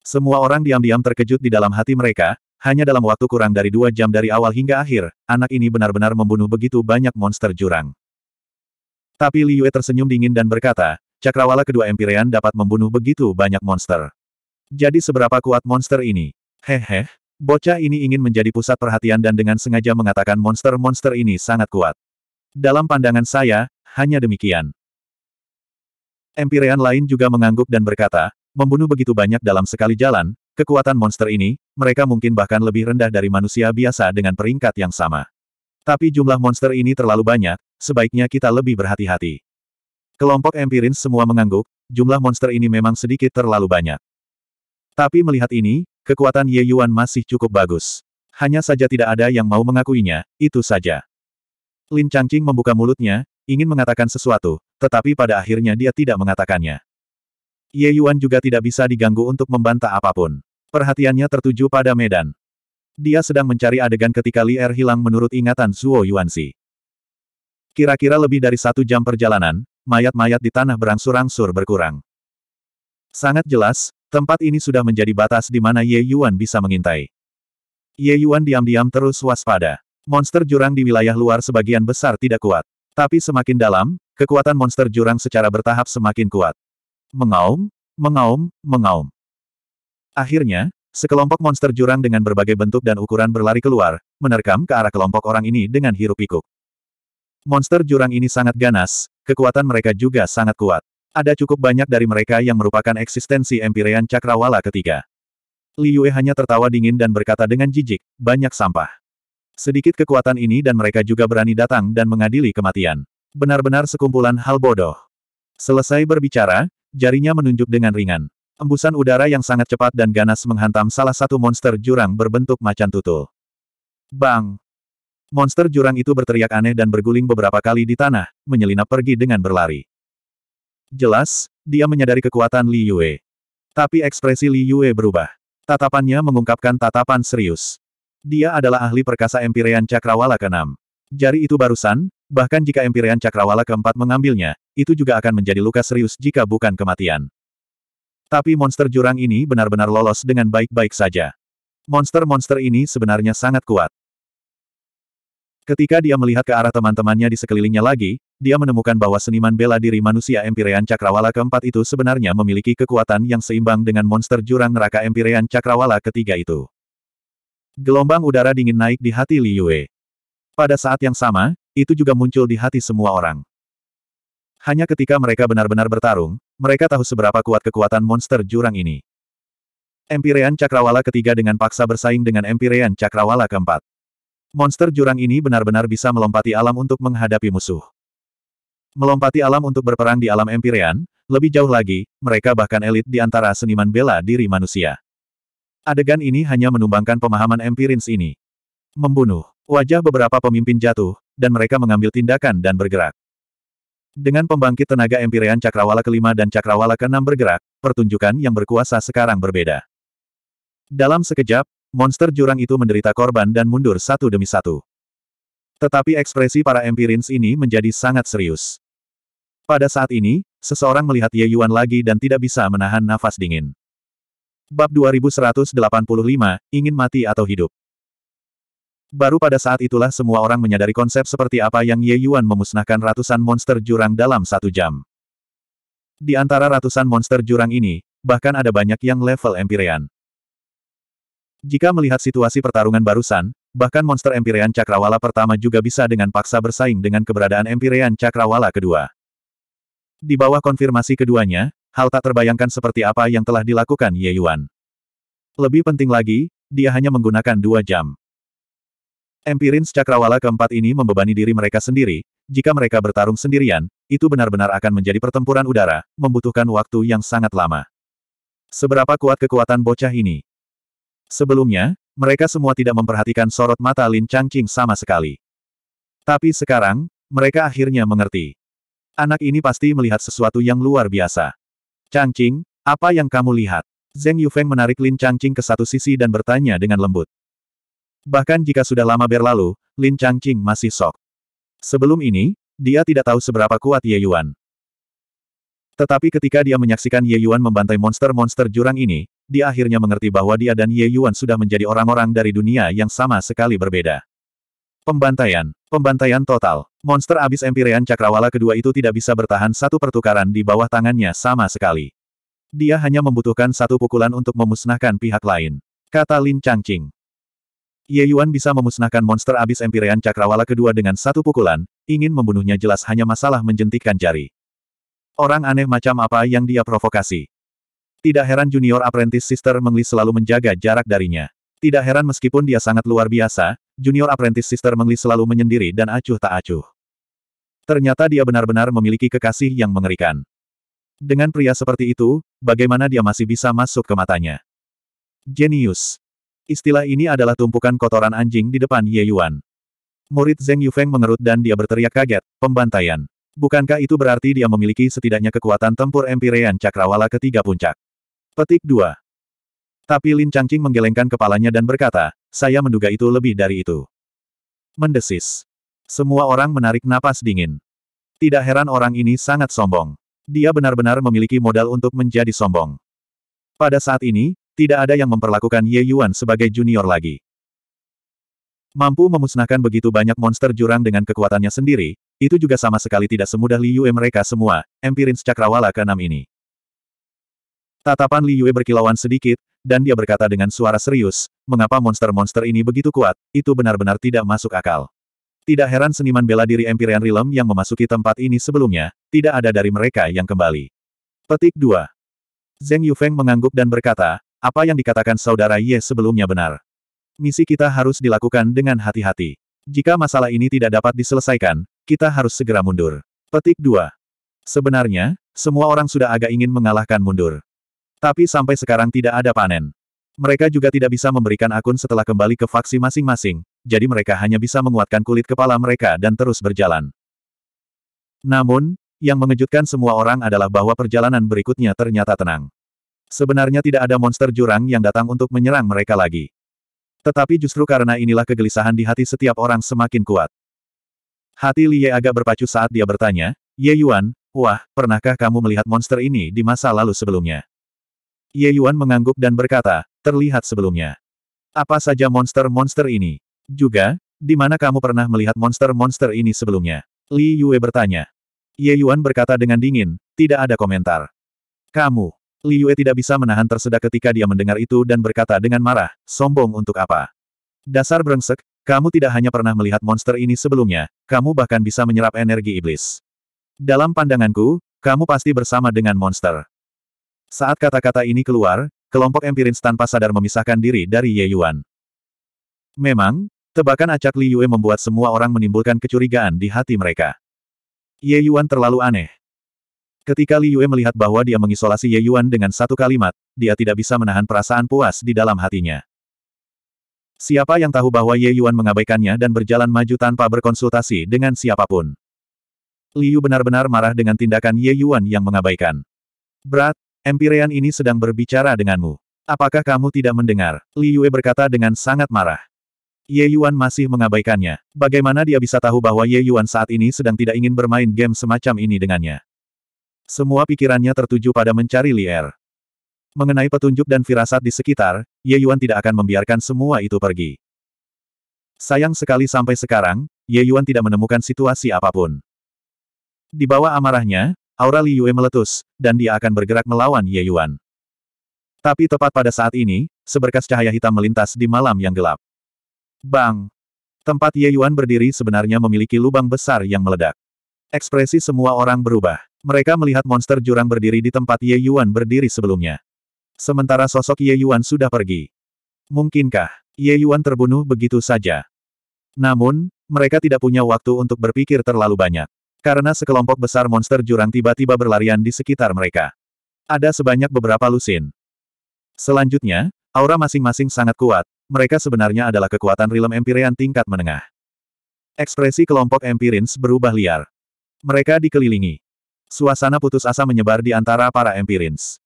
Semua orang diam-diam terkejut di dalam hati mereka, hanya dalam waktu kurang dari dua jam dari awal hingga akhir, anak ini benar-benar membunuh begitu banyak monster jurang. Tapi Li Yue tersenyum dingin dan berkata, cakrawala kedua Empyrean dapat membunuh begitu banyak monster. Jadi seberapa kuat monster ini? Hehe, bocah ini ingin menjadi pusat perhatian dan dengan sengaja mengatakan monster-monster ini sangat kuat. Dalam pandangan saya, hanya demikian. Empirean lain juga mengangguk dan berkata, membunuh begitu banyak dalam sekali jalan, kekuatan monster ini, mereka mungkin bahkan lebih rendah dari manusia biasa dengan peringkat yang sama. Tapi jumlah monster ini terlalu banyak, sebaiknya kita lebih berhati-hati. Kelompok Empirin semua mengangguk, jumlah monster ini memang sedikit terlalu banyak. Tapi melihat ini, kekuatan Ye Yuan masih cukup bagus. Hanya saja tidak ada yang mau mengakuinya, itu saja. Lin Changqing membuka mulutnya, ingin mengatakan sesuatu, tetapi pada akhirnya dia tidak mengatakannya. Ye Yuan juga tidak bisa diganggu untuk membantah apapun. Perhatiannya tertuju pada medan. Dia sedang mencari adegan ketika Li Er hilang menurut ingatan Zuo Yuanxi. Kira-kira lebih dari satu jam perjalanan, mayat-mayat di tanah berangsur-angsur berkurang. Sangat jelas, tempat ini sudah menjadi batas di mana Ye Yuan bisa mengintai. Ye Yuan diam-diam terus waspada. Monster jurang di wilayah luar sebagian besar tidak kuat. Tapi semakin dalam, Kekuatan monster jurang secara bertahap semakin kuat. Mengaum, mengaum, mengaum. Akhirnya, sekelompok monster jurang dengan berbagai bentuk dan ukuran berlari keluar, menerkam ke arah kelompok orang ini dengan hirup pikuk. Monster jurang ini sangat ganas, kekuatan mereka juga sangat kuat. Ada cukup banyak dari mereka yang merupakan eksistensi Empirean Cakrawala ketiga. Liu Yue hanya tertawa dingin dan berkata dengan jijik, banyak sampah. Sedikit kekuatan ini dan mereka juga berani datang dan mengadili kematian. Benar-benar sekumpulan hal bodoh. Selesai berbicara, jarinya menunjuk dengan ringan. Embusan udara yang sangat cepat dan ganas menghantam salah satu monster jurang berbentuk macan tutul. Bang! Monster jurang itu berteriak aneh dan berguling beberapa kali di tanah, menyelinap pergi dengan berlari. Jelas, dia menyadari kekuatan Li Yue. Tapi ekspresi Li Yue berubah. Tatapannya mengungkapkan tatapan serius. Dia adalah ahli perkasa Empirean Cakrawala ke Jari itu barusan, Bahkan jika Empyrean Cakrawala keempat mengambilnya, itu juga akan menjadi luka serius jika bukan kematian. Tapi monster jurang ini benar-benar lolos dengan baik-baik saja. Monster-monster ini sebenarnya sangat kuat. Ketika dia melihat ke arah teman-temannya di sekelilingnya lagi, dia menemukan bahwa seniman bela diri manusia Empyrean Cakrawala keempat itu sebenarnya memiliki kekuatan yang seimbang dengan monster jurang neraka Empyrean Cakrawala ketiga itu. Gelombang udara dingin naik di hati Li Yue. Pada saat yang sama, itu juga muncul di hati semua orang. Hanya ketika mereka benar-benar bertarung, mereka tahu seberapa kuat kekuatan monster jurang ini. Empirean Cakrawala ketiga dengan paksa bersaing dengan Empirean Cakrawala keempat. Monster jurang ini benar-benar bisa melompati alam untuk menghadapi musuh. Melompati alam untuk berperang di alam Empirean, lebih jauh lagi, mereka bahkan elit di antara seniman bela diri manusia. Adegan ini hanya menumbangkan pemahaman empirins ini. Membunuh. Wajah beberapa pemimpin jatuh, dan mereka mengambil tindakan dan bergerak. Dengan pembangkit tenaga Empyrean Cakrawala kelima dan Cakrawala keenam bergerak, pertunjukan yang berkuasa sekarang berbeda. Dalam sekejap, monster jurang itu menderita korban dan mundur satu demi satu. Tetapi ekspresi para Empirins ini menjadi sangat serius. Pada saat ini, seseorang melihat Ye Yuan lagi dan tidak bisa menahan nafas dingin. Bab 2185, Ingin Mati atau Hidup Baru pada saat itulah semua orang menyadari konsep seperti apa yang Ye Yuan memusnahkan ratusan monster jurang dalam satu jam. Di antara ratusan monster jurang ini, bahkan ada banyak yang level Empyrean. Jika melihat situasi pertarungan barusan, bahkan monster Empyrean Cakrawala pertama juga bisa dengan paksa bersaing dengan keberadaan Empyrean Cakrawala kedua. Di bawah konfirmasi keduanya, hal tak terbayangkan seperti apa yang telah dilakukan Ye Yuan. Lebih penting lagi, dia hanya menggunakan dua jam. Empirins Cakrawala keempat ini membebani diri mereka sendiri, jika mereka bertarung sendirian, itu benar-benar akan menjadi pertempuran udara, membutuhkan waktu yang sangat lama. Seberapa kuat kekuatan bocah ini? Sebelumnya, mereka semua tidak memperhatikan sorot mata Lin Changqing sama sekali. Tapi sekarang, mereka akhirnya mengerti. Anak ini pasti melihat sesuatu yang luar biasa. Changqing, apa yang kamu lihat? Zheng Yufeng menarik Lin Changqing ke satu sisi dan bertanya dengan lembut. Bahkan jika sudah lama berlalu, Lin Changqing masih sok. Sebelum ini, dia tidak tahu seberapa kuat Ye Yuan. Tetapi ketika dia menyaksikan Ye Yuan membantai monster-monster jurang ini, dia akhirnya mengerti bahwa dia dan Ye Yuan sudah menjadi orang-orang dari dunia yang sama sekali berbeda. Pembantaian. Pembantaian total. Monster abis empirean cakrawala kedua itu tidak bisa bertahan satu pertukaran di bawah tangannya sama sekali. Dia hanya membutuhkan satu pukulan untuk memusnahkan pihak lain. Kata Lin Changqing. Ye Yuan bisa memusnahkan monster abis Empyrean Cakrawala kedua dengan satu pukulan, ingin membunuhnya jelas hanya masalah menjentikkan jari. Orang aneh macam apa yang dia provokasi. Tidak heran junior apprentice sister Mengli selalu menjaga jarak darinya. Tidak heran meskipun dia sangat luar biasa, junior apprentice sister Mengli selalu menyendiri dan acuh tak acuh. Ternyata dia benar-benar memiliki kekasih yang mengerikan. Dengan pria seperti itu, bagaimana dia masih bisa masuk ke matanya? Genius. Istilah ini adalah tumpukan kotoran anjing di depan Ye Yuan. Murid Zheng Yufeng mengerut dan dia berteriak kaget, pembantaian. Bukankah itu berarti dia memiliki setidaknya kekuatan tempur Empirean Cakrawala ketiga puncak? Petik 2. Tapi Lin Changqing menggelengkan kepalanya dan berkata, saya menduga itu lebih dari itu. Mendesis. Semua orang menarik napas dingin. Tidak heran orang ini sangat sombong. Dia benar-benar memiliki modal untuk menjadi sombong. Pada saat ini, tidak ada yang memperlakukan Ye Yuan sebagai junior lagi. Mampu memusnahkan begitu banyak monster jurang dengan kekuatannya sendiri, itu juga sama sekali tidak semudah Li Yue mereka semua, Empirin Cakrawala ke-6 ini. Tatapan Li Yue berkilauan sedikit, dan dia berkata dengan suara serius, mengapa monster-monster ini begitu kuat, itu benar-benar tidak masuk akal. Tidak heran seniman bela diri Empirian Realm yang memasuki tempat ini sebelumnya, tidak ada dari mereka yang kembali. Petik 2. Zeng Yufeng mengangguk dan berkata, apa yang dikatakan saudara Ye sebelumnya benar. Misi kita harus dilakukan dengan hati-hati. Jika masalah ini tidak dapat diselesaikan, kita harus segera mundur. Petik 2. Sebenarnya, semua orang sudah agak ingin mengalahkan mundur. Tapi sampai sekarang tidak ada panen. Mereka juga tidak bisa memberikan akun setelah kembali ke faksi masing-masing, jadi mereka hanya bisa menguatkan kulit kepala mereka dan terus berjalan. Namun, yang mengejutkan semua orang adalah bahwa perjalanan berikutnya ternyata tenang. Sebenarnya tidak ada monster jurang yang datang untuk menyerang mereka lagi. Tetapi justru karena inilah kegelisahan di hati setiap orang semakin kuat. Hati Liye agak berpacu saat dia bertanya, Ye Yuan, wah, pernahkah kamu melihat monster ini di masa lalu sebelumnya? Ye Yuan mengangguk dan berkata, terlihat sebelumnya. Apa saja monster-monster ini? Juga, di mana kamu pernah melihat monster-monster ini sebelumnya? Li Yue bertanya. Ye Yuan berkata dengan dingin, tidak ada komentar. Kamu, Li Yue tidak bisa menahan tersedak ketika dia mendengar itu dan berkata dengan marah, sombong untuk apa? Dasar brengsek, kamu tidak hanya pernah melihat monster ini sebelumnya, kamu bahkan bisa menyerap energi iblis. Dalam pandanganku, kamu pasti bersama dengan monster. Saat kata-kata ini keluar, kelompok empirins tanpa sadar memisahkan diri dari Ye Yuan. Memang, tebakan acak Li Yue membuat semua orang menimbulkan kecurigaan di hati mereka. Ye Yuan terlalu aneh. Ketika Li Yue melihat bahwa dia mengisolasi Ye Yuan dengan satu kalimat, dia tidak bisa menahan perasaan puas di dalam hatinya. Siapa yang tahu bahwa Ye Yuan mengabaikannya dan berjalan maju tanpa berkonsultasi dengan siapapun? Liu benar-benar marah dengan tindakan Ye Yuan yang mengabaikan. Berat, Empirean ini sedang berbicara denganmu. Apakah kamu tidak mendengar? Li Yue berkata dengan sangat marah. Ye Yuan masih mengabaikannya. Bagaimana dia bisa tahu bahwa Ye Yuan saat ini sedang tidak ingin bermain game semacam ini dengannya? Semua pikirannya tertuju pada mencari Lier. Mengenai petunjuk dan firasat di sekitar, Ye Yuan tidak akan membiarkan semua itu pergi. Sayang sekali sampai sekarang, Ye Yuan tidak menemukan situasi apapun. Di bawah amarahnya, aura Li Yue meletus, dan dia akan bergerak melawan Ye Yuan. Tapi tepat pada saat ini, seberkas cahaya hitam melintas di malam yang gelap. Bang! Tempat Ye Yuan berdiri sebenarnya memiliki lubang besar yang meledak. Ekspresi semua orang berubah. Mereka melihat monster jurang berdiri di tempat Ye Yuan berdiri sebelumnya. Sementara sosok Ye Yuan sudah pergi. Mungkinkah Ye Yuan terbunuh begitu saja? Namun, mereka tidak punya waktu untuk berpikir terlalu banyak. Karena sekelompok besar monster jurang tiba-tiba berlarian di sekitar mereka. Ada sebanyak beberapa lusin. Selanjutnya, aura masing-masing sangat kuat. Mereka sebenarnya adalah kekuatan realm empirian tingkat menengah. Ekspresi kelompok empirins berubah liar. Mereka dikelilingi Suasana putus asa menyebar di antara para Empirins.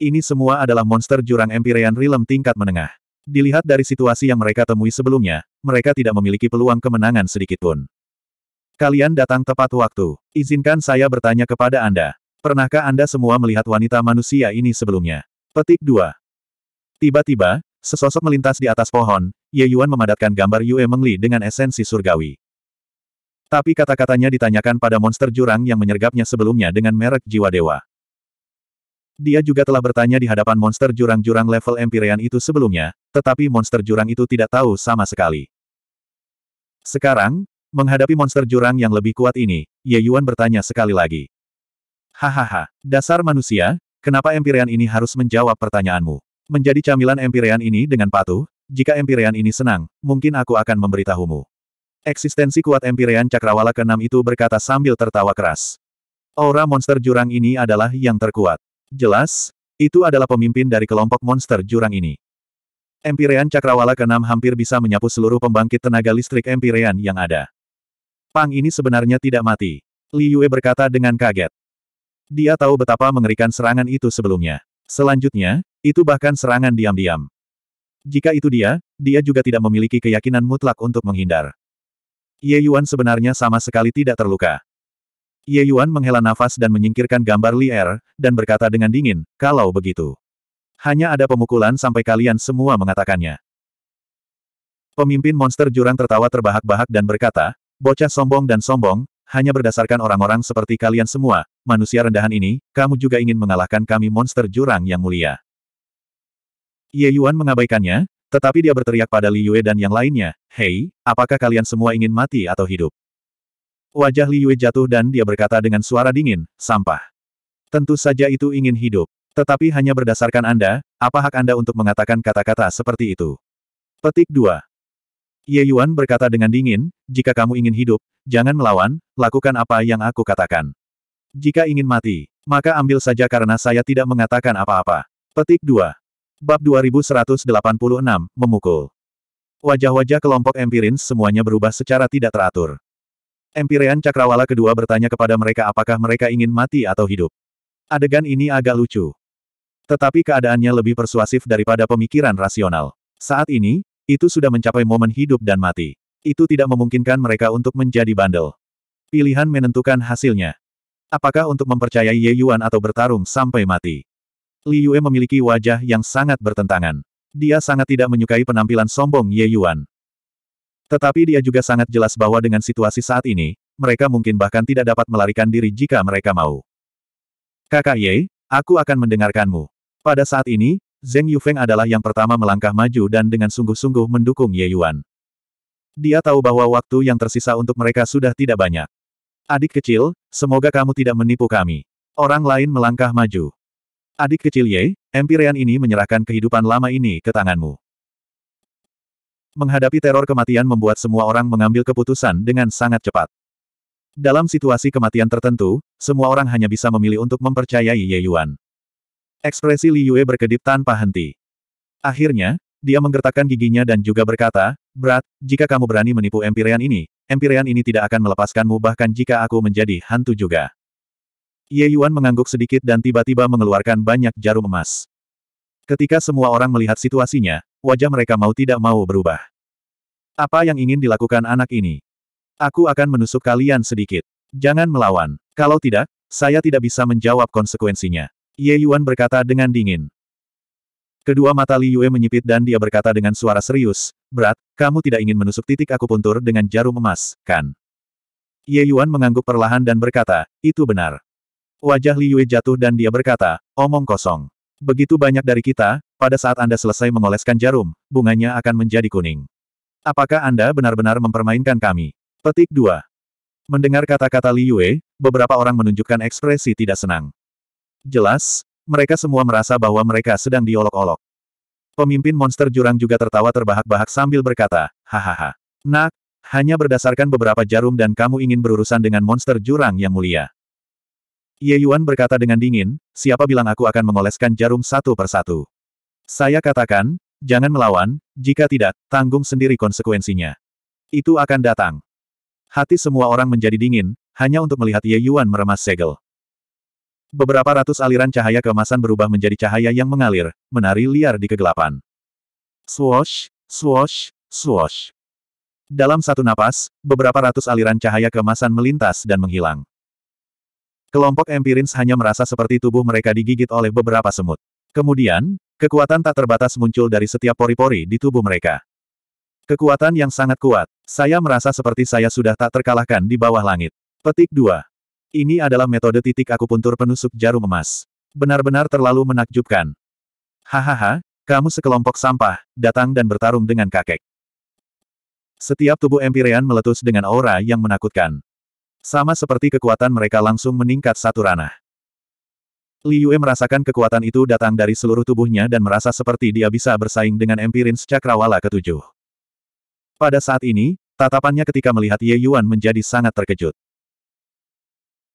Ini semua adalah monster jurang Empyrean Rilem tingkat menengah. Dilihat dari situasi yang mereka temui sebelumnya, mereka tidak memiliki peluang kemenangan sedikitpun. Kalian datang tepat waktu. Izinkan saya bertanya kepada Anda. Pernahkah Anda semua melihat wanita manusia ini sebelumnya? Petik 2. Tiba-tiba, sesosok melintas di atas pohon, Ye Yuan memadatkan gambar Yue Mengli dengan esensi surgawi. Tapi kata-katanya ditanyakan pada monster jurang yang menyergapnya sebelumnya dengan merek jiwa dewa. Dia juga telah bertanya di hadapan monster jurang-jurang level Empyrean itu sebelumnya, tetapi monster jurang itu tidak tahu sama sekali. Sekarang, menghadapi monster jurang yang lebih kuat ini, Ye Yuan bertanya sekali lagi. Hahaha, dasar manusia, kenapa Empyrean ini harus menjawab pertanyaanmu? Menjadi camilan Empyrean ini dengan patuh, jika Empyrean ini senang, mungkin aku akan memberitahumu. Eksistensi kuat Empyrean Cakrawala keenam itu berkata sambil tertawa keras. Aura monster jurang ini adalah yang terkuat. Jelas, itu adalah pemimpin dari kelompok monster jurang ini. Empyrean Cakrawala ke-6 hampir bisa menyapu seluruh pembangkit tenaga listrik Empyrean yang ada. Pang ini sebenarnya tidak mati. Li Yue berkata dengan kaget. Dia tahu betapa mengerikan serangan itu sebelumnya. Selanjutnya, itu bahkan serangan diam-diam. Jika itu dia, dia juga tidak memiliki keyakinan mutlak untuk menghindar. Ye Yuan sebenarnya sama sekali tidak terluka. Ye Yuan menghela nafas dan menyingkirkan gambar Li Er, dan berkata dengan dingin, kalau begitu. Hanya ada pemukulan sampai kalian semua mengatakannya. Pemimpin monster jurang tertawa terbahak-bahak dan berkata, bocah sombong dan sombong, hanya berdasarkan orang-orang seperti kalian semua, manusia rendahan ini, kamu juga ingin mengalahkan kami monster jurang yang mulia. Ye Yuan mengabaikannya, tetapi dia berteriak pada Li Yue dan yang lainnya, Hei, apakah kalian semua ingin mati atau hidup? Wajah Li Yue jatuh dan dia berkata dengan suara dingin, sampah. Tentu saja itu ingin hidup. Tetapi hanya berdasarkan Anda, apa hak Anda untuk mengatakan kata-kata seperti itu? Petik 2. Ye Yuan berkata dengan dingin, jika kamu ingin hidup, jangan melawan, lakukan apa yang aku katakan. Jika ingin mati, maka ambil saja karena saya tidak mengatakan apa-apa. Petik 2. Bab 2186, Memukul. Wajah-wajah kelompok Empirins semuanya berubah secara tidak teratur. Empirean Cakrawala kedua bertanya kepada mereka apakah mereka ingin mati atau hidup. Adegan ini agak lucu. Tetapi keadaannya lebih persuasif daripada pemikiran rasional. Saat ini, itu sudah mencapai momen hidup dan mati. Itu tidak memungkinkan mereka untuk menjadi bandel. Pilihan menentukan hasilnya. Apakah untuk mempercayai Ye Yuan atau bertarung sampai mati? Li Yue memiliki wajah yang sangat bertentangan. Dia sangat tidak menyukai penampilan sombong Ye Yuan. Tetapi dia juga sangat jelas bahwa dengan situasi saat ini, mereka mungkin bahkan tidak dapat melarikan diri jika mereka mau. Kakak Ye, aku akan mendengarkanmu. Pada saat ini, Zeng Yufeng adalah yang pertama melangkah maju dan dengan sungguh-sungguh mendukung Ye Yuan. Dia tahu bahwa waktu yang tersisa untuk mereka sudah tidak banyak. Adik kecil, semoga kamu tidak menipu kami. Orang lain melangkah maju. Adik kecil Ye, Empyrean ini menyerahkan kehidupan lama ini ke tanganmu. Menghadapi teror kematian membuat semua orang mengambil keputusan dengan sangat cepat. Dalam situasi kematian tertentu, semua orang hanya bisa memilih untuk mempercayai Ye Yuan. Ekspresi Li Yue berkedip tanpa henti. Akhirnya, dia menggertakkan giginya dan juga berkata, Berat, jika kamu berani menipu Empyrean ini, Empyrean ini tidak akan melepaskanmu bahkan jika aku menjadi hantu juga. Ye Yuan mengangguk sedikit dan tiba-tiba mengeluarkan banyak jarum emas. Ketika semua orang melihat situasinya, wajah mereka mau tidak mau berubah. Apa yang ingin dilakukan anak ini? Aku akan menusuk kalian sedikit. Jangan melawan. Kalau tidak, saya tidak bisa menjawab konsekuensinya. Ye Yuan berkata dengan dingin. Kedua mata Li Yue menyipit dan dia berkata dengan suara serius, Berat, kamu tidak ingin menusuk titik aku puntur dengan jarum emas, kan? Ye Yuan mengangguk perlahan dan berkata, itu benar. Wajah Li Yue jatuh dan dia berkata, omong kosong. Begitu banyak dari kita, pada saat Anda selesai mengoleskan jarum, bunganya akan menjadi kuning. Apakah Anda benar-benar mempermainkan kami? Petik 2. Mendengar kata-kata Li Yue, beberapa orang menunjukkan ekspresi tidak senang. Jelas, mereka semua merasa bahwa mereka sedang diolok-olok. Pemimpin monster jurang juga tertawa terbahak-bahak sambil berkata, hahaha. Nak, hanya berdasarkan beberapa jarum dan kamu ingin berurusan dengan monster jurang yang mulia. Ye Yuan berkata dengan dingin, siapa bilang aku akan mengoleskan jarum satu persatu. Saya katakan, jangan melawan, jika tidak, tanggung sendiri konsekuensinya. Itu akan datang. Hati semua orang menjadi dingin, hanya untuk melihat Ye Yuan meremas segel. Beberapa ratus aliran cahaya kemasan berubah menjadi cahaya yang mengalir, menari liar di kegelapan. Swosh, swosh, swosh. Dalam satu napas, beberapa ratus aliran cahaya kemasan melintas dan menghilang. Kelompok Empirins hanya merasa seperti tubuh mereka digigit oleh beberapa semut. Kemudian, kekuatan tak terbatas muncul dari setiap pori-pori di tubuh mereka. Kekuatan yang sangat kuat. Saya merasa seperti saya sudah tak terkalahkan di bawah langit. Petik 2. Ini adalah metode titik akupuntur penusuk jarum emas. Benar-benar terlalu menakjubkan. Hahaha, kamu sekelompok sampah, datang dan bertarung dengan kakek. Setiap tubuh empirean meletus dengan aura yang menakutkan. Sama seperti kekuatan mereka langsung meningkat satu ranah. Li Yue merasakan kekuatan itu datang dari seluruh tubuhnya dan merasa seperti dia bisa bersaing dengan Empirins Cakrawala ketujuh. Pada saat ini, tatapannya ketika melihat Ye Yuan menjadi sangat terkejut.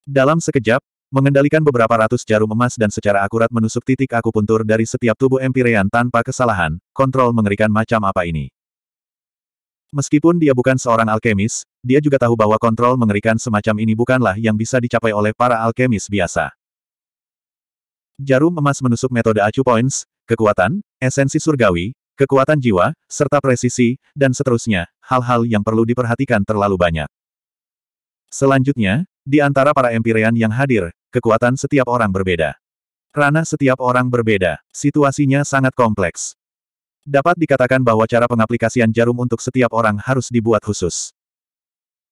Dalam sekejap, mengendalikan beberapa ratus jarum emas dan secara akurat menusuk titik akupuntur dari setiap tubuh Empirean tanpa kesalahan, kontrol mengerikan macam apa ini. Meskipun dia bukan seorang alkemis, dia juga tahu bahwa kontrol mengerikan semacam ini bukanlah yang bisa dicapai oleh para alkemis biasa. Jarum emas menusuk metode acu points, kekuatan, esensi surgawi, kekuatan jiwa, serta presisi, dan seterusnya, hal-hal yang perlu diperhatikan terlalu banyak. Selanjutnya, di antara para empirean yang hadir, kekuatan setiap orang berbeda. Ranah setiap orang berbeda, situasinya sangat kompleks. Dapat dikatakan bahwa cara pengaplikasian jarum untuk setiap orang harus dibuat khusus.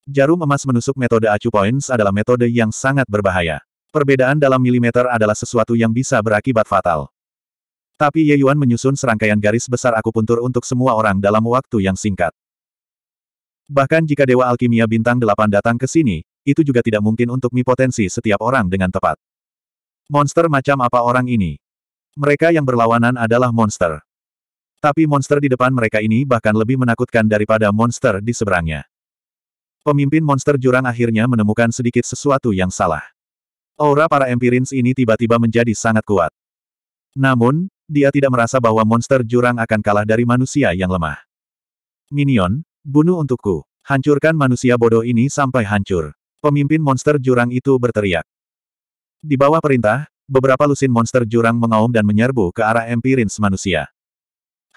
Jarum emas menusuk metode acu points adalah metode yang sangat berbahaya. Perbedaan dalam milimeter adalah sesuatu yang bisa berakibat fatal. Tapi Ye Yuan menyusun serangkaian garis besar akupuntur untuk semua orang dalam waktu yang singkat. Bahkan jika Dewa Alkimia Bintang 8 datang ke sini, itu juga tidak mungkin untuk potensi setiap orang dengan tepat. Monster macam apa orang ini? Mereka yang berlawanan adalah monster. Tapi monster di depan mereka ini bahkan lebih menakutkan daripada monster di seberangnya. Pemimpin monster jurang akhirnya menemukan sedikit sesuatu yang salah. Aura para empirins ini tiba-tiba menjadi sangat kuat. Namun, dia tidak merasa bahwa monster jurang akan kalah dari manusia yang lemah. Minion, bunuh untukku. Hancurkan manusia bodoh ini sampai hancur. Pemimpin monster jurang itu berteriak. Di bawah perintah, beberapa lusin monster jurang mengaum dan menyerbu ke arah empirins manusia.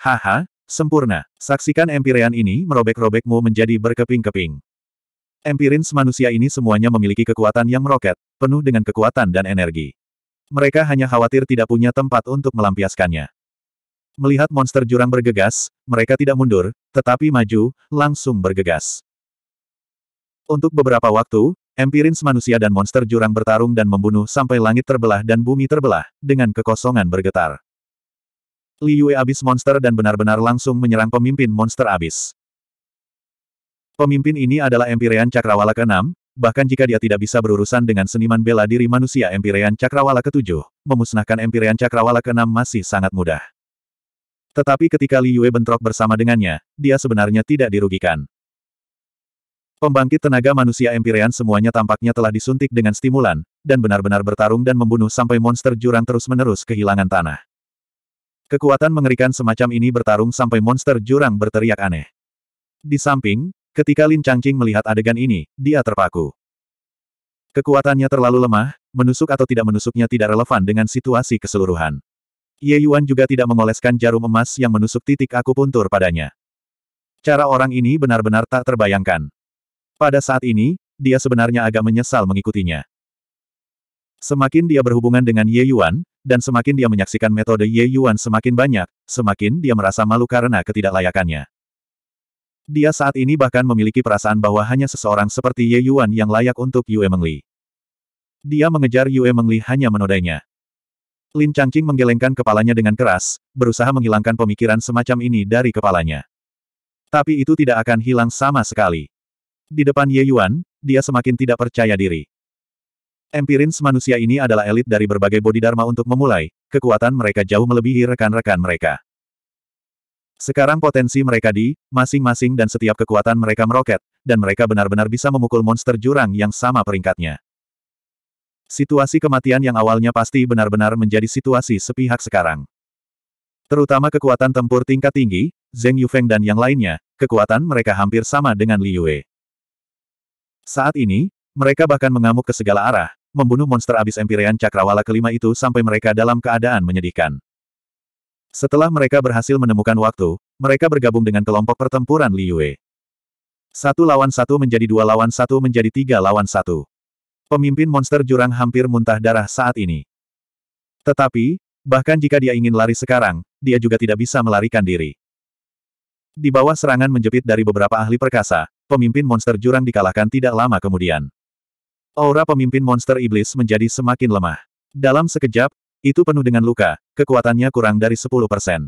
Haha, sempurna. Saksikan empirean ini merobek-robekmu menjadi berkeping-keping. Empirins manusia ini semuanya memiliki kekuatan yang meroket, penuh dengan kekuatan dan energi. Mereka hanya khawatir tidak punya tempat untuk melampiaskannya. Melihat monster jurang bergegas, mereka tidak mundur, tetapi maju, langsung bergegas. Untuk beberapa waktu, empirins manusia dan monster jurang bertarung dan membunuh sampai langit terbelah dan bumi terbelah, dengan kekosongan bergetar. Li Yue abis monster dan benar-benar langsung menyerang pemimpin monster abis. Pemimpin ini adalah Empirean Cakrawala ke-6, bahkan jika dia tidak bisa berurusan dengan seniman bela diri manusia Empirean Cakrawala ke-7, memusnahkan Empirean Cakrawala ke-6 masih sangat mudah. Tetapi ketika Li Yue bentrok bersama dengannya, dia sebenarnya tidak dirugikan. Pembangkit tenaga manusia Empyrean semuanya tampaknya telah disuntik dengan stimulan, dan benar-benar bertarung dan membunuh sampai monster jurang terus-menerus kehilangan tanah. Kekuatan mengerikan semacam ini bertarung sampai monster jurang berteriak aneh. Di samping, ketika Lin Changqing melihat adegan ini, dia terpaku. Kekuatannya terlalu lemah, menusuk atau tidak menusuknya tidak relevan dengan situasi keseluruhan. Ye Yuan juga tidak mengoleskan jarum emas yang menusuk titik akupuntur padanya. Cara orang ini benar-benar tak terbayangkan. Pada saat ini, dia sebenarnya agak menyesal mengikutinya. Semakin dia berhubungan dengan Ye Yuan, dan semakin dia menyaksikan metode Ye Yuan semakin banyak, semakin dia merasa malu karena ketidaklayakannya. Dia saat ini bahkan memiliki perasaan bahwa hanya seseorang seperti Ye Yuan yang layak untuk Yue Mengli. Dia mengejar Yue Mengli hanya menodainya. Lin Changqing menggelengkan kepalanya dengan keras, berusaha menghilangkan pemikiran semacam ini dari kepalanya. Tapi itu tidak akan hilang sama sekali. Di depan Ye Yuan, dia semakin tidak percaya diri. Empirins manusia ini adalah elit dari berbagai bodhidharma untuk memulai, kekuatan mereka jauh melebihi rekan-rekan mereka. Sekarang potensi mereka di, masing-masing dan setiap kekuatan mereka meroket, dan mereka benar-benar bisa memukul monster jurang yang sama peringkatnya. Situasi kematian yang awalnya pasti benar-benar menjadi situasi sepihak sekarang. Terutama kekuatan tempur tingkat tinggi, Zheng Yufeng dan yang lainnya, kekuatan mereka hampir sama dengan Li Yue. Saat ini, mereka bahkan mengamuk ke segala arah, membunuh monster abis Empyrean Cakrawala kelima itu sampai mereka dalam keadaan menyedihkan. Setelah mereka berhasil menemukan waktu, mereka bergabung dengan kelompok pertempuran Li Yue. Satu lawan satu menjadi dua lawan satu menjadi tiga lawan satu. Pemimpin monster jurang hampir muntah darah saat ini. Tetapi, bahkan jika dia ingin lari sekarang, dia juga tidak bisa melarikan diri. Di bawah serangan menjepit dari beberapa ahli perkasa, pemimpin monster jurang dikalahkan tidak lama kemudian. Aura pemimpin monster iblis menjadi semakin lemah. Dalam sekejap, itu penuh dengan luka, kekuatannya kurang dari 10%.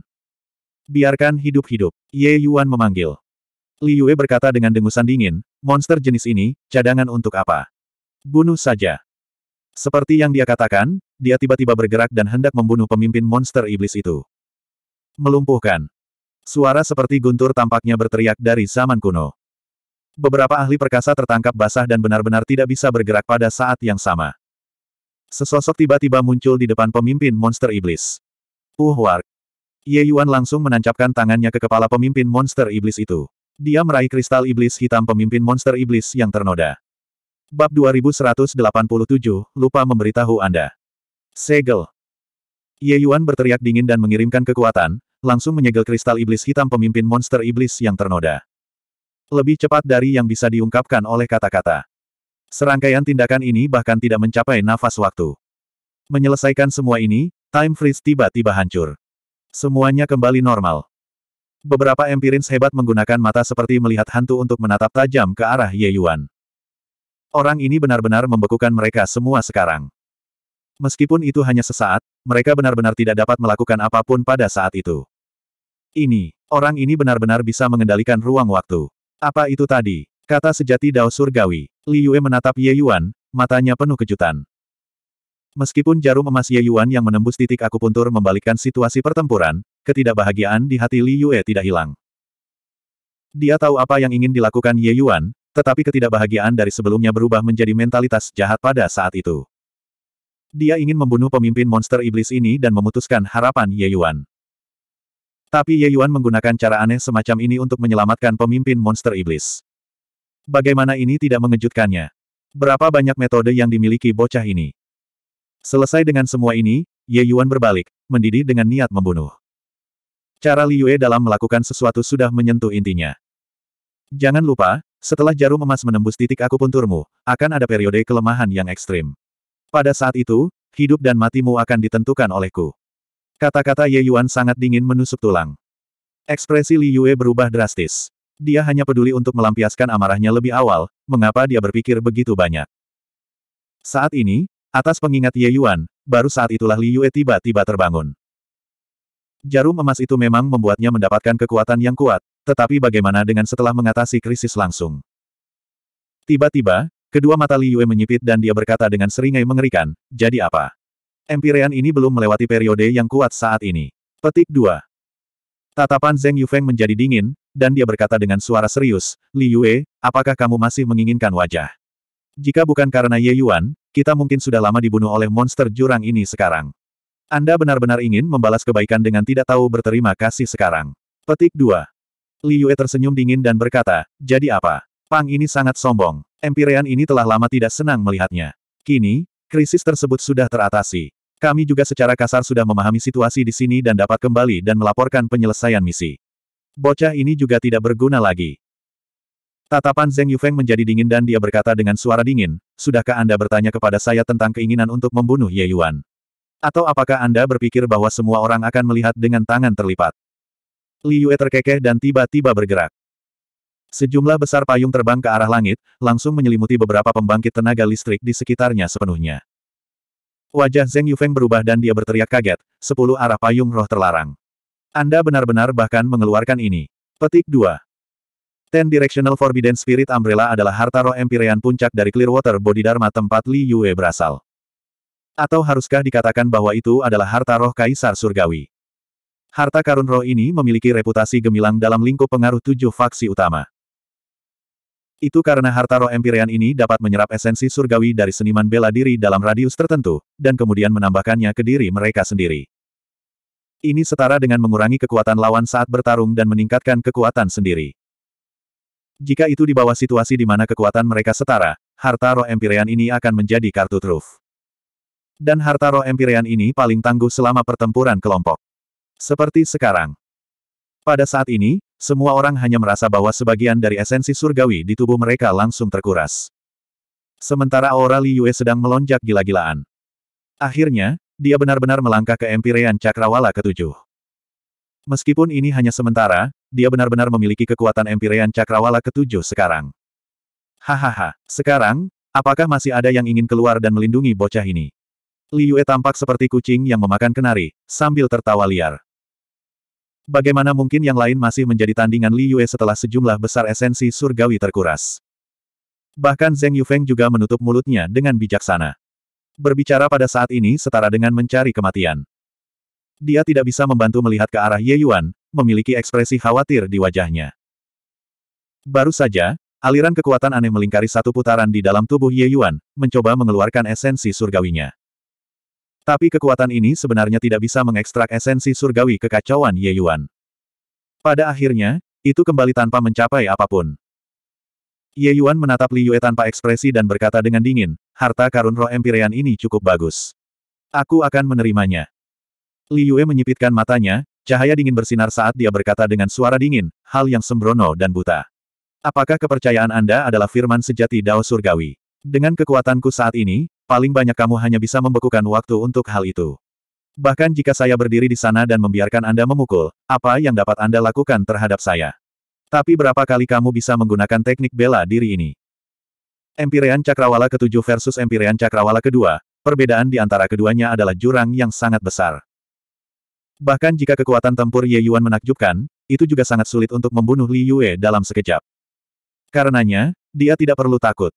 Biarkan hidup-hidup, Ye Yuan memanggil. Li Yue berkata dengan dengusan dingin, monster jenis ini, cadangan untuk apa? Bunuh saja. Seperti yang dia katakan, dia tiba-tiba bergerak dan hendak membunuh pemimpin monster iblis itu. Melumpuhkan. Suara seperti guntur tampaknya berteriak dari zaman kuno. Beberapa ahli perkasa tertangkap basah dan benar-benar tidak bisa bergerak pada saat yang sama. Sesosok tiba-tiba muncul di depan pemimpin monster iblis. Uhuark. Ye Yuan langsung menancapkan tangannya ke kepala pemimpin monster iblis itu. Dia meraih kristal iblis hitam pemimpin monster iblis yang ternoda. Bab 2187, lupa memberitahu Anda. Segel. Ye Yuan berteriak dingin dan mengirimkan kekuatan, langsung menyegel kristal iblis hitam pemimpin monster iblis yang ternoda. Lebih cepat dari yang bisa diungkapkan oleh kata-kata. Serangkaian tindakan ini bahkan tidak mencapai nafas waktu. Menyelesaikan semua ini, time freeze tiba-tiba hancur. Semuanya kembali normal. Beberapa empirins hebat menggunakan mata seperti melihat hantu untuk menatap tajam ke arah Ye Yuan. Orang ini benar-benar membekukan mereka semua sekarang. Meskipun itu hanya sesaat, mereka benar-benar tidak dapat melakukan apapun pada saat itu. Ini, orang ini benar-benar bisa mengendalikan ruang waktu. Apa itu tadi? Kata sejati Dao Surgawi. Li Yue menatap Ye Yuan, matanya penuh kejutan. Meskipun jarum emas Ye Yuan yang menembus titik akupuntur membalikkan situasi pertempuran, ketidakbahagiaan di hati Li Yue tidak hilang. Dia tahu apa yang ingin dilakukan Ye Yuan, tetapi ketidakbahagiaan dari sebelumnya berubah menjadi mentalitas jahat pada saat itu. Dia ingin membunuh pemimpin monster iblis ini dan memutuskan harapan Ye Yuan. Tapi Ye Yuan menggunakan cara aneh semacam ini untuk menyelamatkan pemimpin monster iblis. Bagaimana ini tidak mengejutkannya? Berapa banyak metode yang dimiliki bocah ini? Selesai dengan semua ini, Ye Yuan berbalik, mendidih dengan niat membunuh. Cara Li Yue dalam melakukan sesuatu sudah menyentuh intinya. Jangan lupa, setelah jarum emas menembus titik akupunturmu, akan ada periode kelemahan yang ekstrim. Pada saat itu, hidup dan matimu akan ditentukan olehku. Kata-kata Ye Yuan sangat dingin menusuk tulang. Ekspresi Li Yue berubah drastis. Dia hanya peduli untuk melampiaskan amarahnya lebih awal, mengapa dia berpikir begitu banyak. Saat ini, atas pengingat Ye Yuan, baru saat itulah Li Yue tiba-tiba terbangun. Jarum emas itu memang membuatnya mendapatkan kekuatan yang kuat, tetapi bagaimana dengan setelah mengatasi krisis langsung? Tiba-tiba, kedua mata Li Yue menyipit dan dia berkata dengan seringai mengerikan, jadi apa? Empirean ini belum melewati periode yang kuat saat ini. Petik 2. Tatapan Zeng Yufeng menjadi dingin, dan dia berkata dengan suara serius, Li Yue, apakah kamu masih menginginkan wajah? Jika bukan karena Ye Yuan, kita mungkin sudah lama dibunuh oleh monster jurang ini sekarang. Anda benar-benar ingin membalas kebaikan dengan tidak tahu berterima kasih sekarang. Petik 2. Li Yue tersenyum dingin dan berkata, jadi apa? Pang ini sangat sombong. Empirean ini telah lama tidak senang melihatnya. Kini, krisis tersebut sudah teratasi. Kami juga secara kasar sudah memahami situasi di sini dan dapat kembali dan melaporkan penyelesaian misi. Bocah ini juga tidak berguna lagi. Tatapan Zeng Yufeng menjadi dingin dan dia berkata dengan suara dingin, Sudahkah Anda bertanya kepada saya tentang keinginan untuk membunuh Ye Yuan? Atau apakah Anda berpikir bahwa semua orang akan melihat dengan tangan terlipat? Li Yue terkekeh dan tiba-tiba bergerak. Sejumlah besar payung terbang ke arah langit, langsung menyelimuti beberapa pembangkit tenaga listrik di sekitarnya sepenuhnya. Wajah Zeng Yufeng berubah dan dia berteriak kaget, sepuluh arah payung roh terlarang. Anda benar-benar bahkan mengeluarkan ini. Petik 2. Ten Directional Forbidden Spirit Umbrella adalah harta roh Empyrean puncak dari Clearwater Bodhidharma tempat Li Yue berasal. Atau haruskah dikatakan bahwa itu adalah harta roh Kaisar Surgawi? Harta karun roh ini memiliki reputasi gemilang dalam lingkup pengaruh tujuh faksi utama. Itu karena harta roh Empyrean ini dapat menyerap esensi surgawi dari seniman bela diri dalam radius tertentu, dan kemudian menambahkannya ke diri mereka sendiri. Ini setara dengan mengurangi kekuatan lawan saat bertarung dan meningkatkan kekuatan sendiri. Jika itu di bawah situasi di mana kekuatan mereka setara, harta roh Empyrean ini akan menjadi kartu truf. Dan harta roh Empyrean ini paling tangguh selama pertempuran kelompok. Seperti sekarang. Pada saat ini, semua orang hanya merasa bahwa sebagian dari esensi surgawi di tubuh mereka langsung terkuras. Sementara aura Li Yue sedang melonjak gila-gilaan. Akhirnya, dia benar-benar melangkah ke Empirean Cakrawala ketujuh. Meskipun ini hanya sementara, dia benar-benar memiliki kekuatan Empirean Cakrawala ketujuh sekarang. Hahaha, sekarang, apakah masih ada yang ingin keluar dan melindungi bocah ini? Li Yue tampak seperti kucing yang memakan kenari, sambil tertawa liar. Bagaimana mungkin yang lain masih menjadi tandingan Li Yue setelah sejumlah besar esensi surgawi terkuras? Bahkan Zheng Yufeng juga menutup mulutnya dengan bijaksana. Berbicara pada saat ini setara dengan mencari kematian. Dia tidak bisa membantu melihat ke arah Ye Yuan, memiliki ekspresi khawatir di wajahnya. Baru saja, aliran kekuatan aneh melingkari satu putaran di dalam tubuh Ye Yuan, mencoba mengeluarkan esensi surgawinya. Tapi kekuatan ini sebenarnya tidak bisa mengekstrak esensi surgawi kekacauan Ye Yuan. Pada akhirnya, itu kembali tanpa mencapai apapun. Ye Yuan menatap Li Yue tanpa ekspresi dan berkata dengan dingin, harta karun roh empirian ini cukup bagus. Aku akan menerimanya. Li Yue menyipitkan matanya, cahaya dingin bersinar saat dia berkata dengan suara dingin, hal yang sembrono dan buta. Apakah kepercayaan Anda adalah firman sejati Dao Surgawi? Dengan kekuatanku saat ini, paling banyak kamu hanya bisa membekukan waktu untuk hal itu. Bahkan jika saya berdiri di sana dan membiarkan Anda memukul, apa yang dapat Anda lakukan terhadap saya? Tapi berapa kali kamu bisa menggunakan teknik bela diri ini? Empirean Cakrawala ke ketujuh versus Empirean Cakrawala kedua, perbedaan di antara keduanya adalah jurang yang sangat besar. Bahkan jika kekuatan tempur Ye Yuan menakjubkan, itu juga sangat sulit untuk membunuh Li Yue dalam sekejap. Karenanya, dia tidak perlu takut.